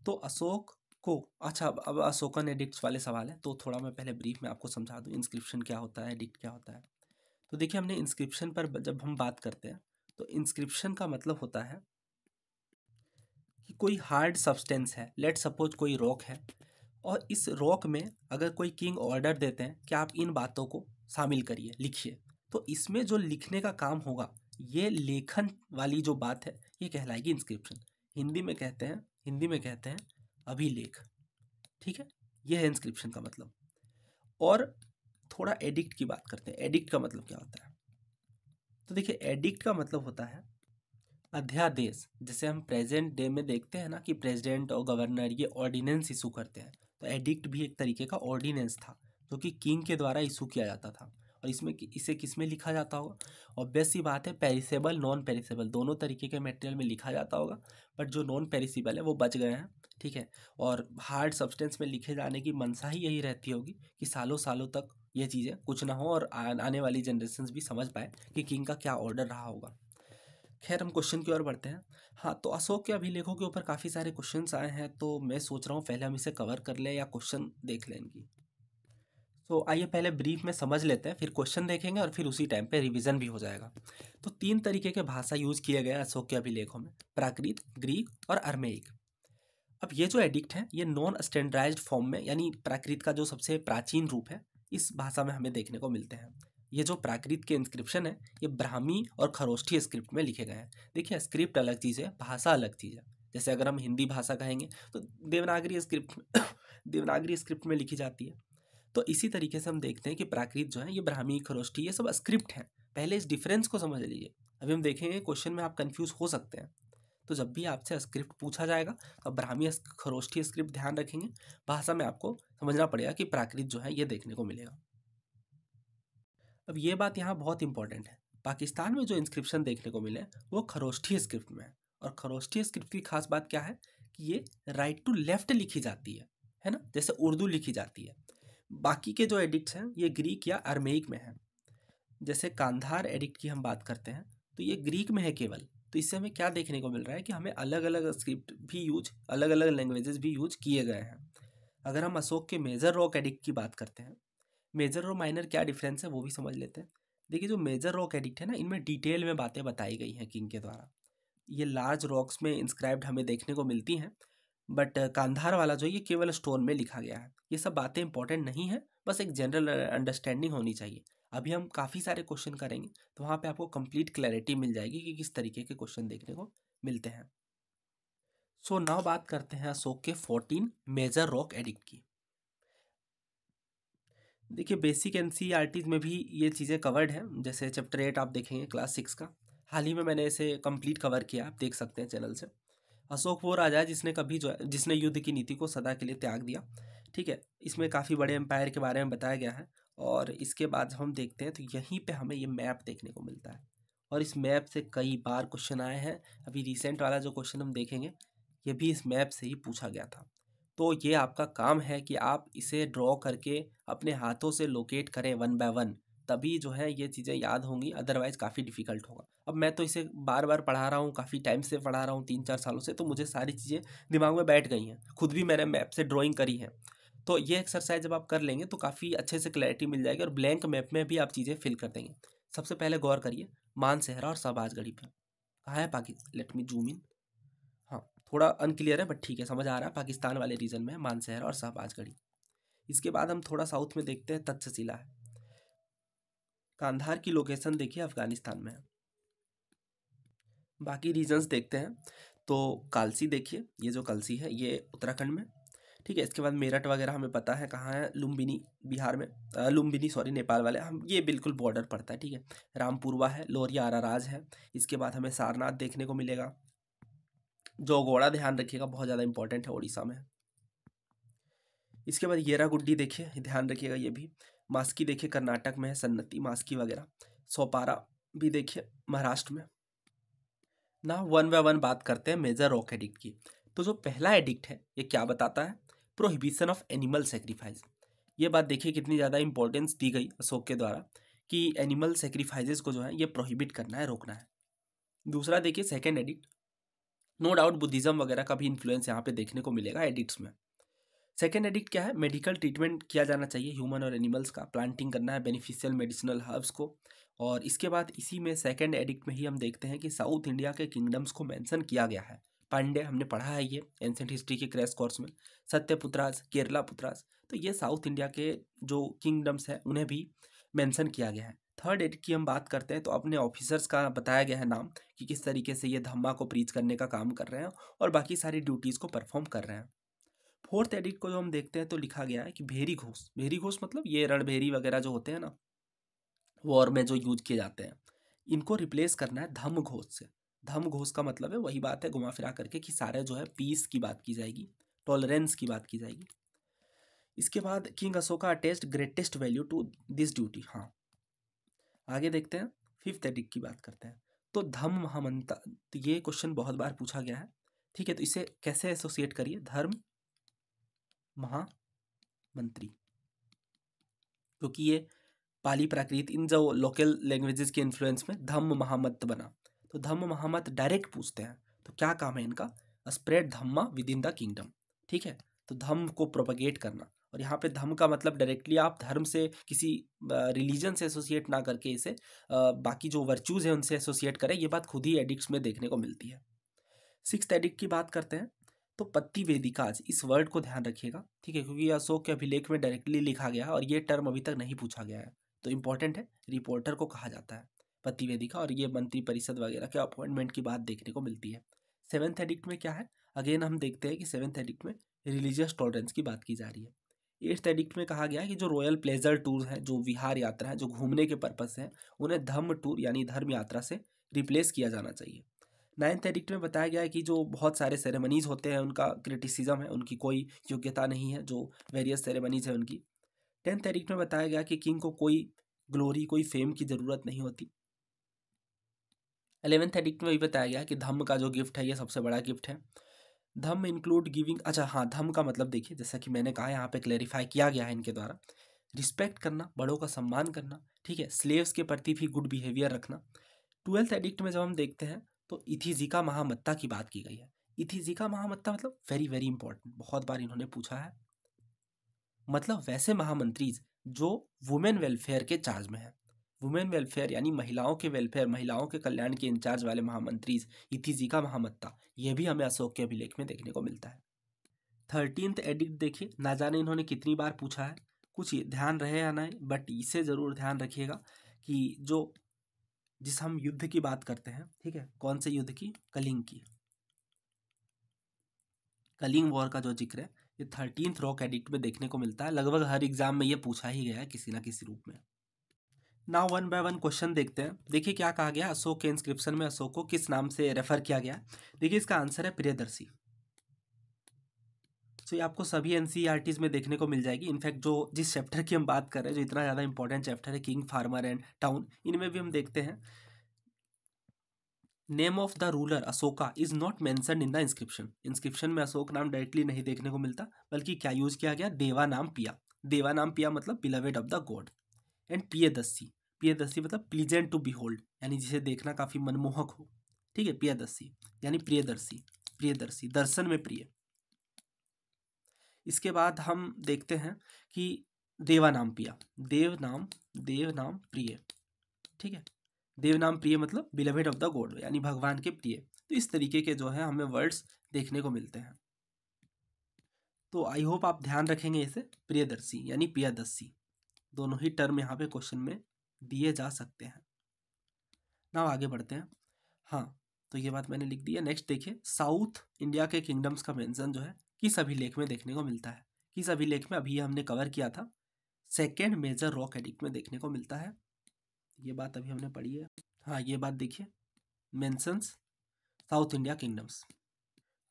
तो अशोक को अच्छा अब अब अशोकन एडिक्ट वाले सवाल है तो थोड़ा मैं पहले ब्रीफ में आपको समझा दूँ इंस्क्रिप्शन क्या होता है एडिक्ट क्या होता है तो देखिए हमने इंस्क्रिप्शन पर जब हम बात करते हैं तो इंस्क्रिप्शन का मतलब होता है कि कोई हार्ड सब्सटेंस है लेट सपोज कोई रॉक है और इस रॉक में अगर कोई किंग ऑर्डर देते हैं कि आप इन बातों को शामिल करिए लिखिए तो इसमें जो लिखने का काम होगा ये लेखन वाली जो बात है ये कहलाएगी इंस्क्रिप्शन हिंदी में कहते हैं हिंदी में कहते हैं अभिलेख ठीक है यह है इंस्क्रिप्शन का मतलब और थोड़ा एडिक्ट की बात करते हैं एडिक्ट का मतलब क्या होता है तो देखिए एडिक्ट का मतलब होता है अध्यादेश जैसे हम प्रेजेंट डे में देखते हैं ना कि प्रेसिडेंट और गवर्नर ये ऑर्डिनेंस इशू करते हैं तो एडिक्ट भी एक तरीके का ऑर्डिनेंस था जो तो कि किंग के द्वारा इशू किया जाता था और इसमें इसे किस में लिखा जाता होगा बेस्ट सी बात है पेरिसेबल नॉन पेरिसेबल दोनों तरीके के मटेरियल में लिखा जाता होगा बट जो नॉन पेरिसेबल है वो बच गए हैं ठीक है और हार्ड सब्सटेंस में लिखे जाने की मनसा ही यही रहती होगी कि सालों सालों तक ये चीज़ें कुछ ना हो और आने वाली जनरेशन भी समझ पाए कि किंग का क्या ऑर्डर रहा होगा खैर हम क्वेश्चन की ओर बढ़ते हैं हाँ तो अशोक के अभिलेखों के ऊपर काफ़ी सारे क्वेश्चन आए हैं तो मैं सोच रहा हूँ पहले हम इसे कवर कर लें या क्वेश्चन देख लें इनकी तो आइए पहले ब्रीफ में समझ लेते हैं फिर क्वेश्चन देखेंगे और फिर उसी टाइम पे रिवीजन भी हो जाएगा तो तीन तरीके के भाषा यूज किए गए अशोक के अभिलेखों में प्राकृत ग्रीक और अर्मेइक अब ये जो एडिक्ट है ये नॉन स्टैंडर्डाइज फॉर्म में यानी प्राकृत का जो सबसे प्राचीन रूप है इस भाषा में हमें देखने को मिलते हैं ये जो प्राकृत के इंस्क्रिप्शन है ये ब्राह्मी और खरोष्ठी स्क्रिप्ट में लिखे गए हैं देखिए स्क्रिप्ट अलग चीज़ है भाषा अलग चीज़ है जैसे अगर हम हिंदी भाषा कहेंगे तो देवनागरी स्क्रिप्ट [COUGHS] देवनागरी स्क्रिप्ट में लिखी जाती है तो इसी तरीके से हम देखते हैं कि प्राकृत जो है ये ब्राह्मी खरोष्ठी ये सब स्क्रिप्ट हैं पहले इस डिफरेंस को समझ लीजिए अभी हम देखेंगे क्वेश्चन में आप कन्फ्यूज हो सकते हैं तो जब भी आपसे स्क्रिप्ट पूछा जाएगा तो ब्राह्मी खरोष्ठी स्क्रिप्ट ध्यान रखेंगे भाषा में आपको समझना पड़ेगा कि प्राकृत जो है ये देखने को मिलेगा अब ये बात यहाँ बहुत इंपॉर्टेंट है पाकिस्तान में जो इंस्क्रिप्शन देखने को मिले वो खरोष्ठी स्क्रिप्ट में है और खरोष्ठी स्क्रिप्ट की खास बात क्या है कि ये राइट टू लेफ्ट लिखी जाती है है ना जैसे उर्दू लिखी जाती है बाकी के जो एडिक्ट हैं ये ग्रीक या अर्मेक में हैं जैसे कांधार एडिक्ट की हम बात करते हैं तो ये ग्रीक में है केवल तो इससे हमें क्या देखने को मिल रहा है कि हमें अलग अलग स्क्रिप्ट भी यूज अलग अलग लैंग्वेजेस भी यूज किए गए हैं अगर हम अशोक के मेजर रॉक एडिक्ट की बात करते हैं मेजर और माइनर क्या डिफरेंस है वो भी समझ लेते हैं देखिए जो मेजर रॉक एडिक्ट है ना इनमें डिटेल में बातें बताई गई हैं किंग के द्वारा ये लार्ज रॉक्स में इंस्क्राइब्ड हमें देखने को मिलती हैं बट कांधार वाला जो ये केवल स्टोन में लिखा गया है ये सब बातें इंपॉर्टेंट नहीं है बस एक जनरल अंडरस्टैंडिंग होनी चाहिए अभी हम काफ़ी सारे क्वेश्चन करेंगे तो वहाँ पे आपको कंप्लीट क्लैरिटी मिल जाएगी कि किस तरीके के क्वेश्चन देखने को मिलते हैं सो so, नाउ बात करते हैं अशोक के फोर्टीन मेजर रॉक एडिक्ट की देखिए बेसिक एन e में भी ये चीज़ें कवर्ड हैं जैसे चैप्टर एट आप देखेंगे क्लास सिक्स का हाल ही में मैंने इसे कंप्लीट कवर किया आप देख सकते हैं चैनल से अशोक वो राजा है जिसने कभी जो जिसने युद्ध की नीति को सदा के लिए त्याग दिया ठीक है इसमें काफ़ी बड़े एम्पायर के बारे में बताया गया है और इसके बाद हम देखते हैं तो यहीं पे हमें ये मैप देखने को मिलता है और इस मैप से कई बार क्वेश्चन आए हैं अभी रिसेंट वाला जो क्वेश्चन हम देखेंगे ये भी इस मैप से ही पूछा गया था तो ये आपका काम है कि आप इसे ड्रॉ करके अपने हाथों से लोकेट करें वन बाय वन तभी जो है ये चीज़ें याद होंगी अदरवाइज़ काफ़ी डिफ़िकल्ट होगा अब मैं तो इसे बार बार पढ़ा रहा हूँ काफ़ी टाइम से पढ़ा रहा हूँ तीन चार सालों से तो मुझे सारी चीज़ें दिमाग में बैठ गई हैं खुद भी मैंने मैप से ड्राइंग करी है तो ये एक्सरसाइज जब आप कर लेंगे तो काफ़ी अच्छे से क्लैरिटी मिल जाएगी और ब्लैंक मैप में भी आप चीज़ें फिल कर देंगे सबसे पहले गौर करिए मानसहरा और शाहबाजगढ़ी पर कहाँ है Pakistan let me zoom in हाँ थोड़ा अनक्लियर है बट ठीक है समझ आ रहा है पाकिस्तान वाले रीजन में मानसहरा और शाहबाजगढ़ी इसके बाद हम थोड़ा साउथ में देखते हैं तक्षशिला है कांधार की लोकेशन देखिए अफगानिस्तान में है बाकी रीजन्स देखते हैं तो कालसी देखिए ये जो कालसी है ये उत्तराखंड में ठीक है इसके बाद मेरठ वगैरह हमें पता है कहाँ है लुम्बिनी बिहार में लुम्बिनी सॉरी नेपाल वाले हम ये बिल्कुल बॉर्डर पड़ता है ठीक है रामपुरवा है लोरिया आराराज है इसके बाद हमें सारनाथ देखने को मिलेगा जो गोड़ा ध्यान रखिएगा बहुत ज़्यादा इंपॉर्टेंट है उड़ीसा में इसके बाद येरा गुड्डी देखिए ध्यान रखिएगा ये भी मास्की देखिए कर्नाटक में है सन्नति मास्की वगैरह सोपारा भी देखिए महाराष्ट्र में ना वन बाय वन बात करते हैं मेजर रॉक एडिक्ट की तो जो पहला एडिक्ट है ये क्या बताता है प्रोहिबिशन ऑफ एनिमल सेक्रीफाइस ये बात देखिए कितनी ज़्यादा इंपॉर्टेंस दी गई अशोक के द्वारा कि एनिमल सेक्रीफाइजेस को जो है ये प्रोहिबिट करना है रोकना है दूसरा देखिए second edict no doubt Buddhism वगैरह का भी इन्फ्लुएंस यहाँ पे देखने को मिलेगा एडिक्ट्स में सेकेंड एडिक्ट क्या है मेडिकल ट्रीटमेंट किया जाना चाहिए ह्यूमन और एनिमल्स का प्लांटिंग करना है बेनिफिशियल मेडिसिनल हर्ब्स को और इसके बाद इसी में सेकेंड एडिक्ट में ही हम देखते हैं कि साउथ इंडिया के किंगडम्स को मैंसन किया गया है पांडे हमने पढ़ा है ये एंसेंट हिस्ट्री के क्रैश कोर्स में सत्यपुत्रास केरला पुत्रास तो ये साउथ इंडिया के जो किंगडम्स हैं उन्हें भी मेंशन किया गया है थर्ड एड की हम बात करते हैं तो अपने ऑफिसर्स का बताया गया है नाम कि किस तरीके से ये धम्मा को प्रीच करने का काम कर रहे हैं और बाकी सारी ड्यूटीज़ को परफॉर्म कर रहे हैं फोर्थ एडिट को जो हम देखते हैं तो लिखा गया है कि भेरी घोष भेरी घोष मतलब ये रणभेरी वगैरह जो होते हैं ना वॉर में जो यूज किए जाते हैं इनको रिप्लेस करना है धम घोष से धम घोष का मतलब है वही बात है घुमा फिरा करके कि सारे जो है पीस की बात की जाएगी टॉलरेंस की बात की जाएगी इसके बाद king Ashoka attest greatest value to this duty हाँ आगे देखते हैं फिफ्थ एडिक की बात करते हैं तो धम महामंता तो ये क्वेश्चन बहुत बार पूछा गया है ठीक है तो इसे कैसे एसोसिएट करिए धर्म महामंत्री क्योंकि ये पाली प्राकृत इन जो लोकल लैंग्वेजेस के इन्फ्लुएंस में धम्म महामत बना तो धम्म महामत डायरेक्ट पूछते हैं तो क्या काम है इनका spread dhamma within the kingdom ठीक है तो धम्म को प्रोपगेट करना और यहाँ पे धम्म का मतलब डायरेक्टली आप धर्म से किसी रिलीजन से एसोसिएट ना करके इसे बाकी जो वर्चूज़ हैं उनसे एसोसिएट करें ये बात खुद ही एडिक्ट में देखने को मिलती है सिक्स एडिक्ट की बात करते हैं तो पत्ती वेदिकाज इस वर्ड को ध्यान रखिएगा ठीक है क्योंकि अशोक के अभिलेख में डायरेक्टली लिखा गया है और ये टर्म अभी तक नहीं पूछा गया है तो इम्पोर्टेंट है रिपोर्टर को कहा जाता है प्रतिवेदिका और ये मंत्री परिषद वगैरह के अपॉइंटमेंट की बात देखने को मिलती है सेवन्थ एडिक्ट में क्या है अगेन हम देखते हैं कि सेवन्थ एडिक्ट में रिलीजियस टॉलरेंस की बात की जा रही है एट्थ एडिक्ट में कहा गया है कि जो रॉयल प्लेजर टूर हैं जो विहार यात्रा है जो घूमने के पर्पज हैं उन्हें धम्म टूर यानी धर्म यात्रा से रिप्लेस किया जाना चाहिए नाइन्थ एडिक्ट में बताया गया है कि जो बहुत सारे सेरेमनीज होते हैं उनका क्रिटिसिज्म है उनकी कोई योग्यता नहीं है जो वेरियस सेरेमनीज है उनकी टेंथ एडिक्ट में बताया गया कि किंग को कोई ग्लोरी कोई फेम की ज़रूरत नहीं होती एलेवेंथ एडिक्ट में भी बताया गया कि धम्म का जो गिफ्ट है ये सबसे बड़ा गिफ्ट है धम्म इंक्लूड गिविंग अच्छा हाँ धम्म का मतलब देखिए जैसा कि मैंने कहा यहाँ पे क्लेरिफाई किया गया है इनके द्वारा रिस्पेक्ट करना बड़ों का सम्मान करना ठीक है स्लेव्स के प्रति भी गुड बिहेवियर रखना ट्वेल्थ एडिक्ट में जब हम देखते हैं तो इथिजिका महामत्ता की बात की गई है इथिजिका महामत्ता मतलब वेरी वेरी इंपॉर्टेंट बहुत बार इन्होंने पूछा है मतलब वैसे महामंत्री जो वुमेन वेलफेयर के चार्ज में हैं वुमेन वेलफेयर यानी महिलाओं के वेलफेयर महिलाओं के कल्याण के इंचार्ज वाले महामंत्री e का महामत्ता यह भी हमें अशोक के अभिलेख में देखने को मिलता है थर्टीन एडिट देखिए ना जाने इन्होंने कितनी बार पूछा है कुछ ध्यान रहे या नहीं बट इसे ज़रूर ध्यान रखिएगा कि जो जिस हम युद्ध की बात करते हैं ठीक है कौन से युद्ध की कलिंग की कलिंग वॉर का जो जिक्र है ये थर्टीन रॉक एडिक्ट में देखने को मिलता है लगभग हर एग्जाम में ये पूछा ही गया है किसी ना किसी रूप में ना वन बाय वन क्वेश्चन देखते हैं देखिए क्या कहा गया अशोक के इंस्क्रिप्शन में अशोक को किस नाम से रेफर किया गया देखिए इसका आंसर है प्रियदर्शी तो ये आपको सभी एन e में देखने को मिल जाएगी इनफैक्ट जो जिस चैप्टर की हम बात कर रहे हैं जो इतना ज़्यादा इंपॉर्टेंट चैप्टर है किंग फार्मर एंड टाउन इनमें भी हम देखते हैं name of the ruler Ashoka is not mentioned in the inscription inscription में अशोक नाम डायरेक्टली नहीं देखने को मिलता बल्कि क्या यूज किया गया देवा नाम पिया देवा नाम पिया मतलब beloved of the god and Piyadassi Piyadassi मतलब प्लीजेंट टू बिहोल्ड यानी जिसे देखना काफ़ी मनमोहक हो ठीक है पियदस्सी यानी प्रियदर्शी प्रियदर्शी दर्शन में प्रिय इसके बाद हम देखते हैं कि देवा नाम पिया देव नाम देव नाम प्रिय ठीक है देव नाम प्रिय मतलब बिलवेड ऑफ द गॉड यानी भगवान के प्रिय तो इस तरीके के जो है हमें वर्ड्स देखने को मिलते हैं तो आई होप आप ध्यान रखेंगे इसे प्रियदर्शी यानी प्रियदर्शी दोनों ही टर्म यहाँ पे क्वेश्चन में दिए जा सकते हैं ना आगे बढ़ते हैं हाँ तो ये बात मैंने लिख दी है नेक्स्ट देखिए साउथ इंडिया के किंगडम्स का मेंशन जो है किस अभिलेख में देखने को मिलता है किस अभिलेख में अभी हमने कवर किया था सेकेंड मेजर रॉक एडिक्ट में देखने को मिलता है ये बात अभी हमने पढ़ी है हाँ ये बात देखिए मेंशंस साउथ इंडिया किंगडम्स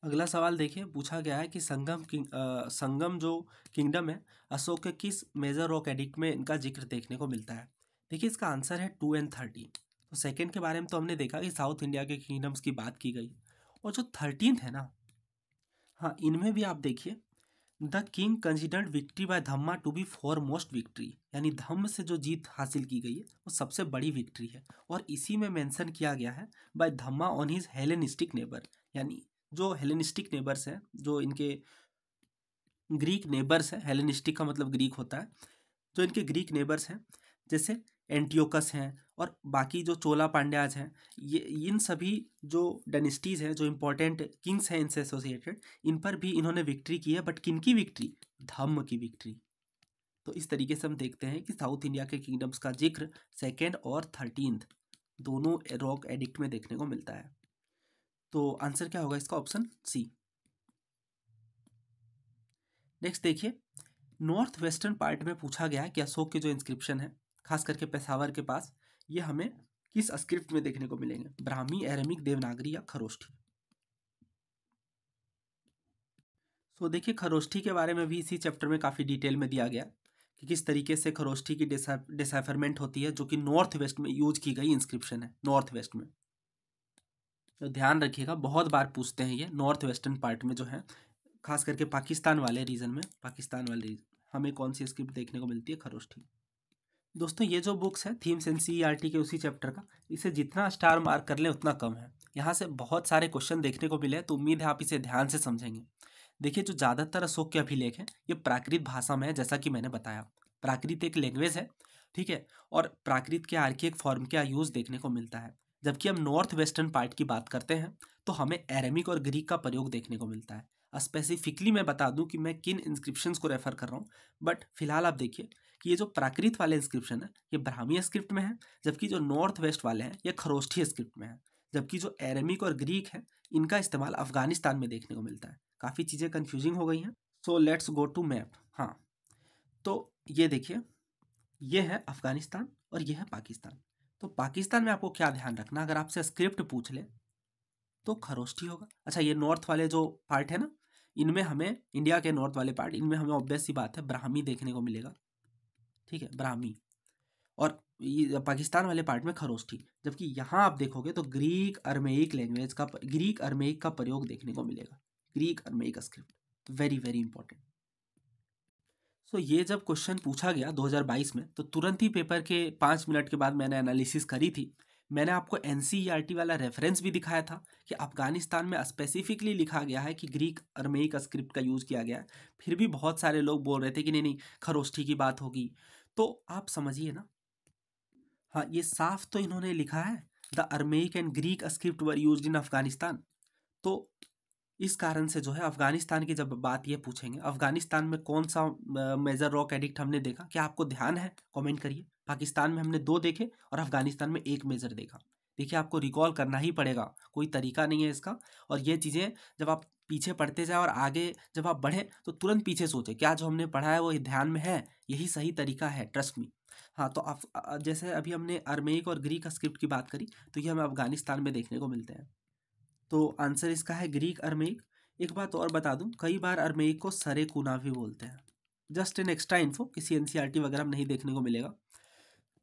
अगला सवाल देखिए पूछा गया है कि संगम किंग संगम जो किंगडम है अशोक के किस मेजर रॉक एडिक्ट में इनका जिक्र देखने को मिलता है देखिए इसका आंसर है टू एंड थर्टीन तो सेकेंड के बारे में तो हमने देखा कि साउथ इंडिया के किंगडम्स की बात की गई और जो थर्टीन है ना हाँ इनमें भी आप देखिए the king considered victory by dhamma to be foremost victory यानी धम्म से जो जीत हासिल की गई है वो सबसे बड़ी विक्ट्री है और इसी में मेंशन किया गया है by dhamma on his Hellenistic neighbour यानी जो हेलेनिस्टिक नेबर्स हैं जो इनके ग्रीक नेबर्स हैं हेलेनिस्टिक का मतलब ग्रीक होता है जो इनके ग्रीक नेबर्स हैं जैसे एंटियोकस हैं और बाकी जो चोला पांड्याज हैं ये इन सभी जो डेनिस्टीज़ हैं जो इम्पोर्टेंट किंग्स हैं इनसे एसोसिएटेड इन पर भी इन्होंने विक्ट्री की है बट किन की विक्ट्री धम्म की विक्ट्री तो इस तरीके से हम देखते हैं कि साउथ इंडिया के किंगडम्स का जिक्र सेकेंड और थर्टीनथ दोनों रॉक एडिक्ट में देखने को मिलता है तो आंसर क्या होगा इसका ऑप्शन सी नेक्स्ट देखिए नॉर्थ वेस्टर्न पार्ट में पूछा गया कि अशोक के जो इंस्क्रिप्शन है खास करके पेशावर के पास ये हमें किस स्क्रिप्ट में देखने को मिलेंगे ब्राह्मी एरमिक देवनागरी या खरोष्ठी सो so, देखिए खरोष्ठी के बारे में भी इसी चैप्टर में काफ़ी डिटेल में दिया गया कि किस तरीके से खरोष्ठी की डिसाइफरमेंट होती है जो कि नॉर्थ वेस्ट में यूज की गई इंस्क्रिप्शन है नॉर्थ वेस्ट में तो ध्यान रखिएगा बहुत बार पूछते हैं ये नॉर्थ वेस्टर्न पार्ट में जो है खास करके पाकिस्तान वाले रीजन में पाकिस्तान वाले रीजन हमें कौन सी स्क्रिप्ट देखने को मिलती है खरोष्ठी दोस्तों ये जो बुक्स है थीम्स एन सी के उसी चैप्टर का इसे जितना स्टार मार्क कर लें उतना कम है यहाँ से बहुत सारे क्वेश्चन देखने को मिले तो उम्मीद है आप इसे ध्यान से समझेंगे देखिए जो ज़्यादातर अशोक के अभिलेख हैं ये प्राकृत भाषा में है जैसा कि मैंने बताया प्राकृत एक लैंग्वेज है ठीक है और प्राकृत के आर्किक फॉर्म का यूज़ देखने को मिलता है जबकि हम नॉर्थ वेस्टर्न पार्ट की बात करते हैं तो हमें एरेमिक और ग्रीक का प्रयोग देखने को मिलता है स्पेसिफिकली मैं बता दूं कि मैं किन इंस्क्रिप्शंस को रेफ़र कर रहा हूँ बट फिलहाल आप देखिए कि ये जो प्राकृत वाले इंस्क्रिप्शन है ये ब्राह्मीय स्क्रिप्ट में है जबकि जो नॉर्थ वेस्ट वाले हैं ये खरोष्ठी स्क्रिप्ट में है जबकि जो एरेमिक और ग्रीक है इनका इस्तेमाल अफगानिस्तान में देखने को मिलता है काफ़ी चीज़ें कन्फ्यूजिंग हो गई हैं so let's go to map हाँ तो ये देखिए ये है अफगानिस्तान और ये है पाकिस्तान तो पाकिस्तान में आपको क्या ध्यान रखना अगर आपसे स्क्रिप्ट पूछ ले तो खरोष्ठी होगा अच्छा ये नॉर्थ वाले जो पार्ट है ना इनमें हमें इंडिया के नॉर्थ वाले पार्ट इनमें हमें ऑब्वियस सी बात है ब्राह्मी देखने को मिलेगा ठीक है ब्राह्मी और ये पाकिस्तान वाले पार्ट में खरोस थी जबकि यहाँ आप देखोगे तो ग्रीक अर्मेक लैंग्वेज का ग्रीक अर्मेइक का प्रयोग देखने को मिलेगा Greek Aramaic script very very important so ये जब क्वेश्चन पूछा गया 2022 में तो तुरंत ही पेपर के पाँच मिनट के बाद मैंने एनालिसिस करी थी मैंने आपको एन e वाला रेफरेंस भी दिखाया था कि अफगानिस्तान में स्पेसिफिकली लिखा गया है कि ग्रीक अरमेई स्क्रिप्ट का यूज़ किया गया है फिर भी बहुत सारे लोग बोल रहे थे कि नहीं नहीं खरोष्ठी की बात होगी तो आप समझिए ना हाँ ये साफ तो इन्होंने लिखा है the Aramaic and Greek script were used in Afghanistan तो इस कारण से जो है अफगानिस्तान की जब बात ये पूछेंगे अफगानिस्तान में कौन सा मेजर रॉक एडिक्ट हमने देखा क्या आपको ध्यान है कमेंट करिए पाकिस्तान में हमने दो देखे और अफगानिस्तान में एक मेजर देखा देखिए आपको रिकॉल करना ही पड़ेगा कोई तरीका नहीं है इसका और ये चीज़ें जब आप पीछे पढ़ते जाए और आगे जब आप बढ़ें तो तुरंत पीछे सोचें क्या जो हमने पढ़ा है वो ध्यान में है यही सही तरीका है ट्रस्ट मी हाँ तो आप जैसे अभी हमने अरमेक और ग्रीक स्क्रिप्ट की बात करी तो ये हमें अफगानिस्तान में देखने को मिलते हैं तो आंसर इसका है ग्रीक अरमेक एक बात और बता दूँ कई बार अरमेक को सरे कुना भी बोलते हैं जस्ट एन एक्स्ट्रा इन्फो किसी एन e वगैरह में नहीं देखने को मिलेगा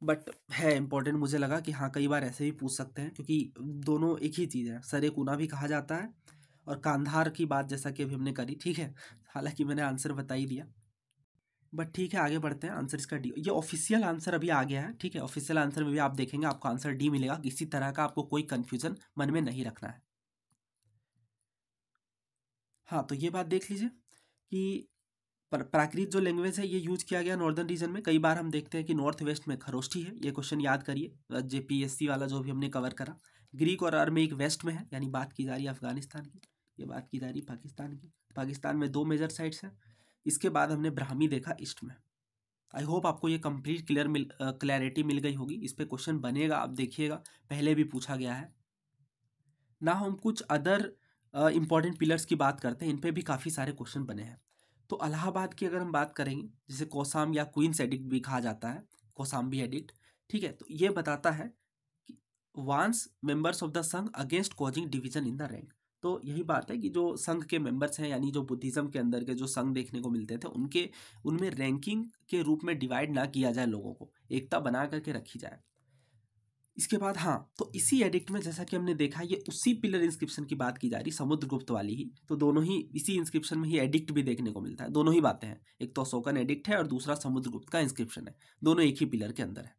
बट है इम्पोर्टेंट मुझे लगा कि हाँ कई बार ऐसे भी पूछ सकते हैं क्योंकि दोनों एक ही चीज़ है सरे कुना भी कहा जाता है और कांधार की बात जैसा कि अभी हमने करी ठीक है हालांकि मैंने आंसर बता ही दिया बट ठीक है आगे बढ़ते हैं आंसर इसका डी ये ऑफिशियल आंसर अभी आ गया है ठीक है ऑफिशियल आंसर में भी आप देखेंगे आपको आंसर डी मिलेगा किसी तरह का आपको कोई कन्फ्यूजन मन में नहीं रखना है हाँ तो ये बात देख लीजिए कि पर प्राकृत जो लैंग्वेज है ये यूज किया गया नॉर्दर्न रीजन में कई बार हम देखते हैं कि नॉर्थ वेस्ट में खरोष्ठी है ये क्वेश्चन याद करिए सी वाला जो भी हमने कवर करा ग्रीक और अर्मेक वेस्ट में है यानी बात की जा रही है अफगानिस्तान की ये बात की जा रही है पाकिस्तान की पाकिस्तान में दो मेजर साइट्स हैं इसके बाद हमने ब्राह्मी देखा ईस्ट में आई होप आपको ये कंप्लीट क्लियर मिल क्लैरिटी मिल गई होगी इस पर क्वेश्चन बनेगा आप देखिएगा पहले भी पूछा गया है ना हम कुछ अदर इम्पॉर्टेंट पिलर्स की बात करते हैं इन पर भी काफ़ी सारे क्वेश्चन बने हैं तो अलाहाबाद की अगर हम बात करेंगे जिसे कोसाम या क्वींस एडिक्ट भी कहा जाता है कोसाम्बी एडिक्ट ठीक है तो ये बताता है कि warns members of the sangha against causing division in the rank तो यही बात है कि जो संघ के मेंबर्स हैं यानी जो बुद्धिज़्म के अंदर के जो संघ देखने को मिलते थे उनके उनमें रैंकिंग के रूप में डिवाइड ना किया जाए लोगों को एकता बना करके रखी जाए इसके बाद हाँ तो इसी एडिक्ट में जैसा कि हमने देखा ये उसी पिलर इंस्क्रिप्शन की बात की जा रही समुद्रगुप्त वाली ही तो दोनों ही इसी इंस्क्रिप्शन में ही एडिक्ट भी देखने को मिलता है दोनों ही बातें हैं एक तो अशोकन एडिक्ट है और दूसरा समुद्रगुप्त का इंस्क्रिप्शन है दोनों एक ही पिलर के अंदर है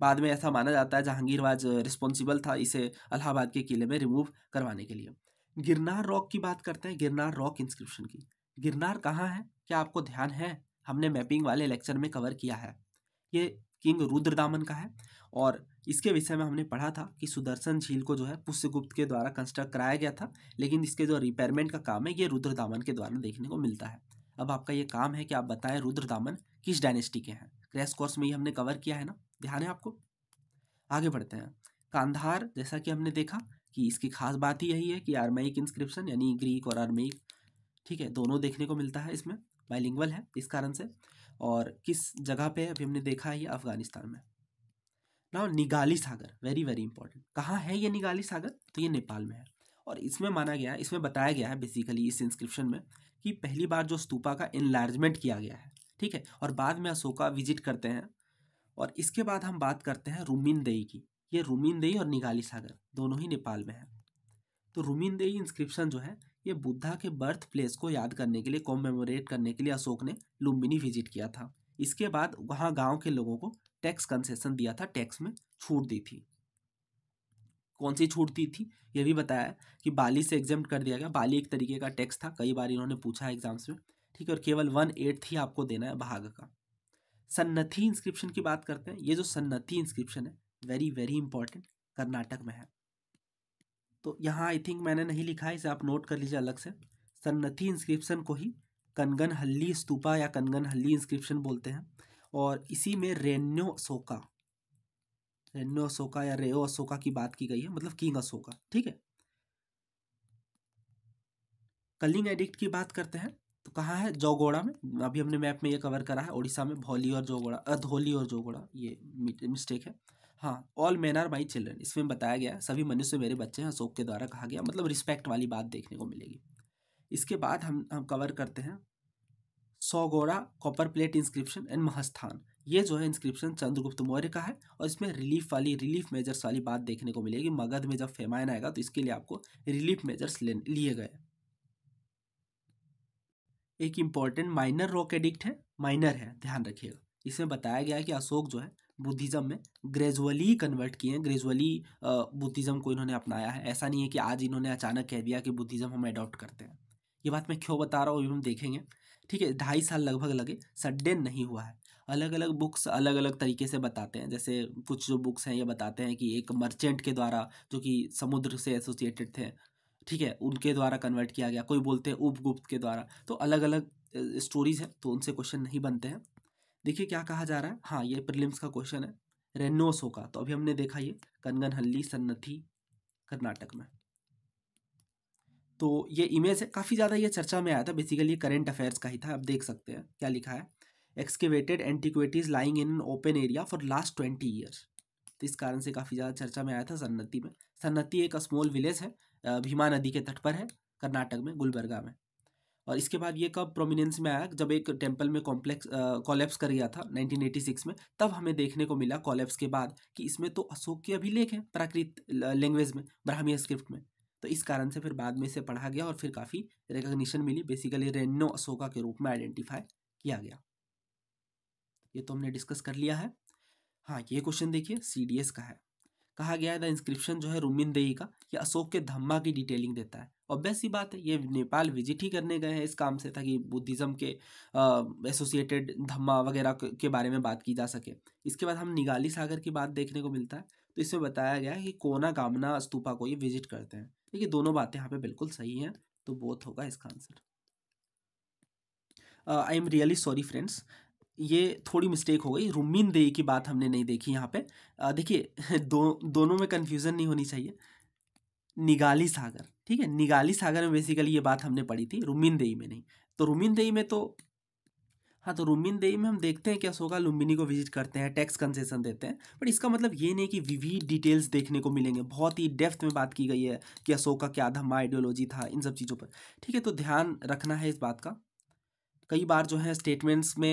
बाद में ऐसा माना जाता है जहांगीरवाज रिस्पॉन्सिबल था इसे अलाहाबाद के किले में रिमूव करवाने के लिए गिरनार रॉक की बात करते हैं गिरनार रॉक इंस्क्रिप्शन की गिरनार कहाँ है क्या आपको ध्यान है हमने मैपिंग वाले लेक्चर में कवर किया है ये किंग रुद्रदामन का है और इसके विषय में हमने पढ़ा था कि सुदर्शन झील को जो है पुष्यगुप्त के द्वारा कंस्ट्रक्ट कराया गया था लेकिन इसके जो रिपेयरमेंट का काम है ये रुद्र दामन के द्वारा देखने को मिलता है अब आपका ये काम है कि आप बताएं रुद्र दामन किस डायनेस्टी के हैं क्रैश कोर्स में ये हमने कवर किया है ना ध्यान है आपको आगे बढ़ते हैं कांधार जैसा कि हमने देखा कि इसकी खास बात ही यही है कि आर्मेक इंस्क्रिप्शन यानी ग्रीक और आर्मेक ठीक है दोनों देखने को मिलता है इसमें बाइलिंगल है इस कारण से और किस जगह पे अभी हमने देखा है ये अफगानिस्तान में now Nigali Sagar very very important कहाँ है ये निगाली सागर तो ये नेपाल में है और इसमें माना गया है इसमें बताया गया है बेसिकली इस इंस्क्रिप्शन में कि पहली बार जो स्तूपा का इन्लार्जमेंट किया गया है ठीक है और बाद में अशोका विजिट करते हैं और इसके बाद हम बात करते हैं रुमिनदेई की ये रुमिनदेई और निगाली सागर दोनों ही नेपाल में है तो रुमिनदेई इंस्क्रिप्शन जो है ये बुद्धा के बर्थ प्लेस को याद करने के लिए कॉमेमोरेट करने के लिए अशोक ने लुम्बिनी विजिट किया था इसके बाद वहाँ गांव के लोगों को टैक्स कंसेशन दिया था टैक्स में छूट दी थी कौन सी छूट दी थी ये भी बताया कि बाली से एग्जाम कर दिया गया बाली एक तरीके का टैक्स था कई बार इन्होंने पूछा एग्जाम्स में ठीक है और केवल वन एट ही आपको देना है भाग का सन्नति इंस्क्रिप्शन की बात करते हैं ये जो सन्नति इंस्क्रिप्शन है वेरी वेरी इंपॉर्टेंट कर्नाटक में है तो यहाँ आई थिंक मैंने नहीं लिखा है इसे आप नोट कर लीजिए अलग से सन्नति इंस्क्रिप्शन को ही कनगन हल्ली स्तूपा या कनगन हल्ली इंस्क्रिप्शन बोलते हैं और इसी में रेन्यो अशोका रेन्यो अशोका या रेओ अशोका की बात की गई है मतलब किंग अशोका ठीक है कलिंग एडिक्ट की बात करते हैं तो कहाँ है जोगोड़ा में अभी हमने मैप में ये कवर करा है उड़ीसा में भोली और जोगोड़ा अधोली और जोगोड़ा ये मिस्टेक है हाँ all men are my children इसमें बताया गया सभी मनुष्य मेरे बच्चे हैं अशोक के द्वारा कहा गया मतलब रिस्पेक्ट वाली बात देखने को मिलेगी इसके बाद हम हम कवर करते हैं Sohgaura copper plate inscription and Mahasthan ये जो है इंस्क्रिप्शन चंद्रगुप्त मौर्य का है और इसमें रिलीफ वाली रिलीफ मेजर्स वाली बात देखने को मिलेगी मगध में जब फेमाइन आएगा तो इसके लिए आपको रिलीफ मेजर्स लिए गए एक इम्पॉर्टेंट माइनर रॉक एडिक्ट है माइनर है ध्यान रखिएगा इसमें बताया गया है कि अशोक जो है बुद्धिज़्म में ग्रेजुअली कन्वर्ट किए हैं ग्रेजुअली बुद्धिज़्म को इन्होंने अपनाया है ऐसा नहीं है कि आज इन्होंने अचानक कह दिया कि बुद्धिज़्म हम एडॉप्ट करते हैं ये बात मैं क्यों बता रहा हूँ अभी हम देखेंगे ठीक है ढाई साल लगभग लगे सड्डे नहीं हुआ है अलग अलग बुक्स अलग अलग तरीके से बताते हैं जैसे कुछ जो बुक्स हैं ये बताते हैं कि एक मर्चेंट के द्वारा जो कि समुद्र से एसोसिएटेड थे ठीक है उनके द्वारा कन्वर्ट किया गया कोई बोलते हैं उपगुप्त के द्वारा तो अलग अलग स्टोरीज हैं तो उनसे क्वेश्चन नहीं बनते हैं देखिए क्या कहा जा रहा है हाँ ये प्रिलिम्स का क्वेश्चन है रेनोसो का तो अभी हमने देखा ये कनगन हल्ली सन्नथी कर्नाटक में तो ये इमेज है काफ़ी ज़्यादा ये चर्चा में आया था बेसिकली ये करेंट अफेयर्स का ही था आप देख सकते हैं क्या लिखा है excavated antiquities lying in open area for last twenty years तो इस कारण से काफ़ी ज़्यादा चर्चा में आया था सन्नति में सन्नति एक स्मॉल विलेज है भीमा नदी के तट पर है कर्नाटक में गुलबर्गा में और इसके बाद ये कब प्रोमिनेंस में आया जब एक टेम्पल में कॉम्प्लेक्स कॉलेप्स कर गया था 1986 में तब हमें देखने को मिला कॉलेप्स के बाद कि इसमें तो अशोक के अभिलेख हैं प्राकृत लैंग्वेज में ब्राह्मी स्क्रिप्ट में तो इस कारण से फिर बाद में इसे पढ़ा गया और फिर काफ़ी रिकग्निशन मिली बेसिकली रेनो अशोका के रूप में आइडेंटिफाई किया गया ये तो हमने डिस्कस कर लिया है हाँ ये क्वेश्चन देखिए सी का है कहा गया है द इंस्क्रिप्शन जो है देई का ये अशोक के धम्मा की डिटेलिंग देता है ऑब्वियस ही बात है ये नेपाल विजिट ही करने गए हैं इस काम से ताकि बुद्धिज़्म के एसोसिएटेड धम्मा वगैरह के बारे में बात की जा सके इसके बाद हम निगाली सागर की बात देखने को मिलता है तो इसमें बताया गया है कि कोना कामना स्तूपा को ये विजिट करते हैं देखिए तो दोनों बातें यहाँ पे बिल्कुल सही हैं तो बोथ होगा इसका answer I am really sorry friends ये थोड़ी मिस्टेक हो गई रुमीन देई की बात हमने नहीं देखी यहाँ पे uh, देखिए [LAUGHS] दो दोनों में कन्फ्यूज़न नहीं होनी चाहिए निगाली सागर ठीक है निगाली सागर में बेसिकली ये बात हमने पढ़ी थी रुमीन देई में नहीं तो रुमीन देई में तो हाँ तो रुमिन देई में हम देखते हैं कि अशोका लुम्बिनी को विजिट करते हैं टैक्स कंसेशन देते हैं बट इसका मतलब ये नहीं कि विविध डिटेल्स देखने को मिलेंगे बहुत ही डेफ्थ में बात की गई है कि अशोका क्या धमा आइडियोलॉजी था इन सब चीज़ों पर ठीक है तो ध्यान रखना है इस बात का कई बार जो है स्टेटमेंट्स में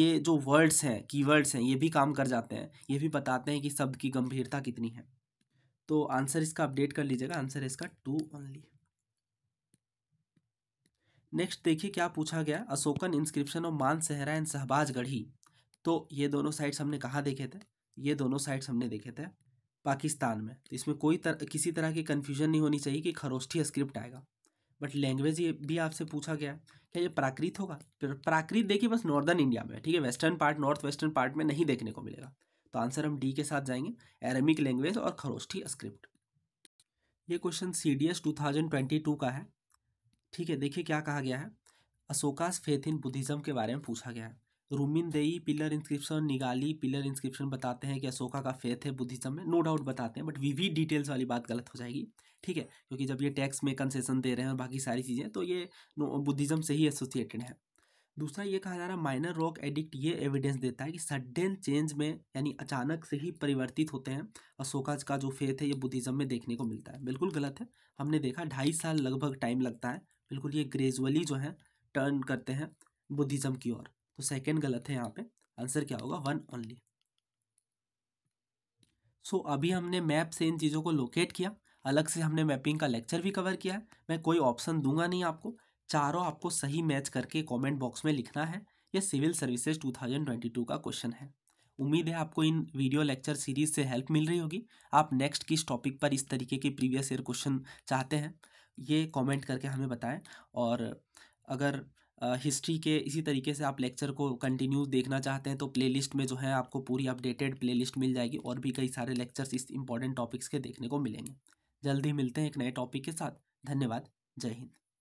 ये जो वर्ड्स हैं की हैं ये भी काम कर जाते हैं ये भी बताते हैं कि शब्द की गंभीरता कितनी है तो आंसर इसका अपडेट कर लीजिएगा आंसर इसका टू ओनली नेक्स्ट देखिए क्या पूछा गया Ashokan inscription of Mansehra and Shahbaz Garhi तो ये दोनों साइड्स हमने कहाँ देखे थे ये दोनों साइड्स हमने देखे थे पाकिस्तान में तो इसमें कोई तर, किसी तरह की कन्फ्यूजन नहीं होनी चाहिए कि खरोष्ठी स्क्रिप्ट आएगा बट लैंग्वेज ये भी आपसे पूछा गया क्या ये प्राकृत होगा प्राकृत देखिए बस नॉर्दर्न इंडिया में ठीक है western part north western part में नहीं देखने को मिलेगा तो आंसर हम डी के साथ जाएंगे एरेमिक लैंग्वेज और खरोष्ठी स्क्रिप्ट ये question C D S two thousand twenty two का है ठीक है देखिए क्या कहा गया है अशोकास फेथ इन बुद्धिज़्म के बारे में पूछा गया है देई pillar inscription Nigali pillar inscription बताते हैं कि अशोका का फेथ है बुद्धिज्म में नो डाउट बताते हैं बट विवी डिटेल्स वाली बात गलत हो जाएगी ठीक है क्योंकि जब ये टैक्स में कंसेशन दे रहे हैं और बाकी सारी चीज़ें तो ये बुद्धिज्म से ही एसोसिएटेड है दूसरा ये कहा जा रहा है माइनर रॉक एडिक्ट ये एविडेंस देता है कि सडन चेंज में यानी अचानक से ही परिवर्तित होते हैं अशोका का जो फेथ है ये बुद्धिज्म में देखने को मिलता है बिल्कुल गलत है हमने देखा ढाई साल लगभग टाइम लगता है बिल्कुल ये ग्रेजुअली जो है टर्न करते हैं बुद्धिज्म की ओर तो सेकेंड गलत है यहाँ पे आंसर क्या होगा वन ओनली सो अभी हमने मैप से इन चीज़ों को लोकेट किया अलग से हमने मैपिंग का लेक्चर भी कवर किया है मैं कोई ऑप्शन दूंगा नहीं आपको चारों आपको सही मैच करके कमेंट बॉक्स में लिखना है यह सिविल सर्विसेज 2022 का क्वेश्चन है उम्मीद है आपको इन वीडियो लेक्चर सीरीज से हेल्प मिल रही होगी आप नेक्स्ट किस टॉपिक पर इस तरीके के प्रीवियस ईयर क्वेश्चन चाहते हैं ये कमेंट करके हमें बताएं और अगर हिस्ट्री के इसी तरीके से आप लेक्चर को कंटिन्यू देखना चाहते हैं तो प्लेलिस्ट में जो है आपको पूरी अपडेटेड प्लेलिस्ट मिल जाएगी और भी कई सारे लेक्चर्स इस इंपॉर्टेंट टॉपिक्स के देखने को मिलेंगे जल्दी मिलते हैं एक नए टॉपिक के साथ धन्यवाद जय हिंद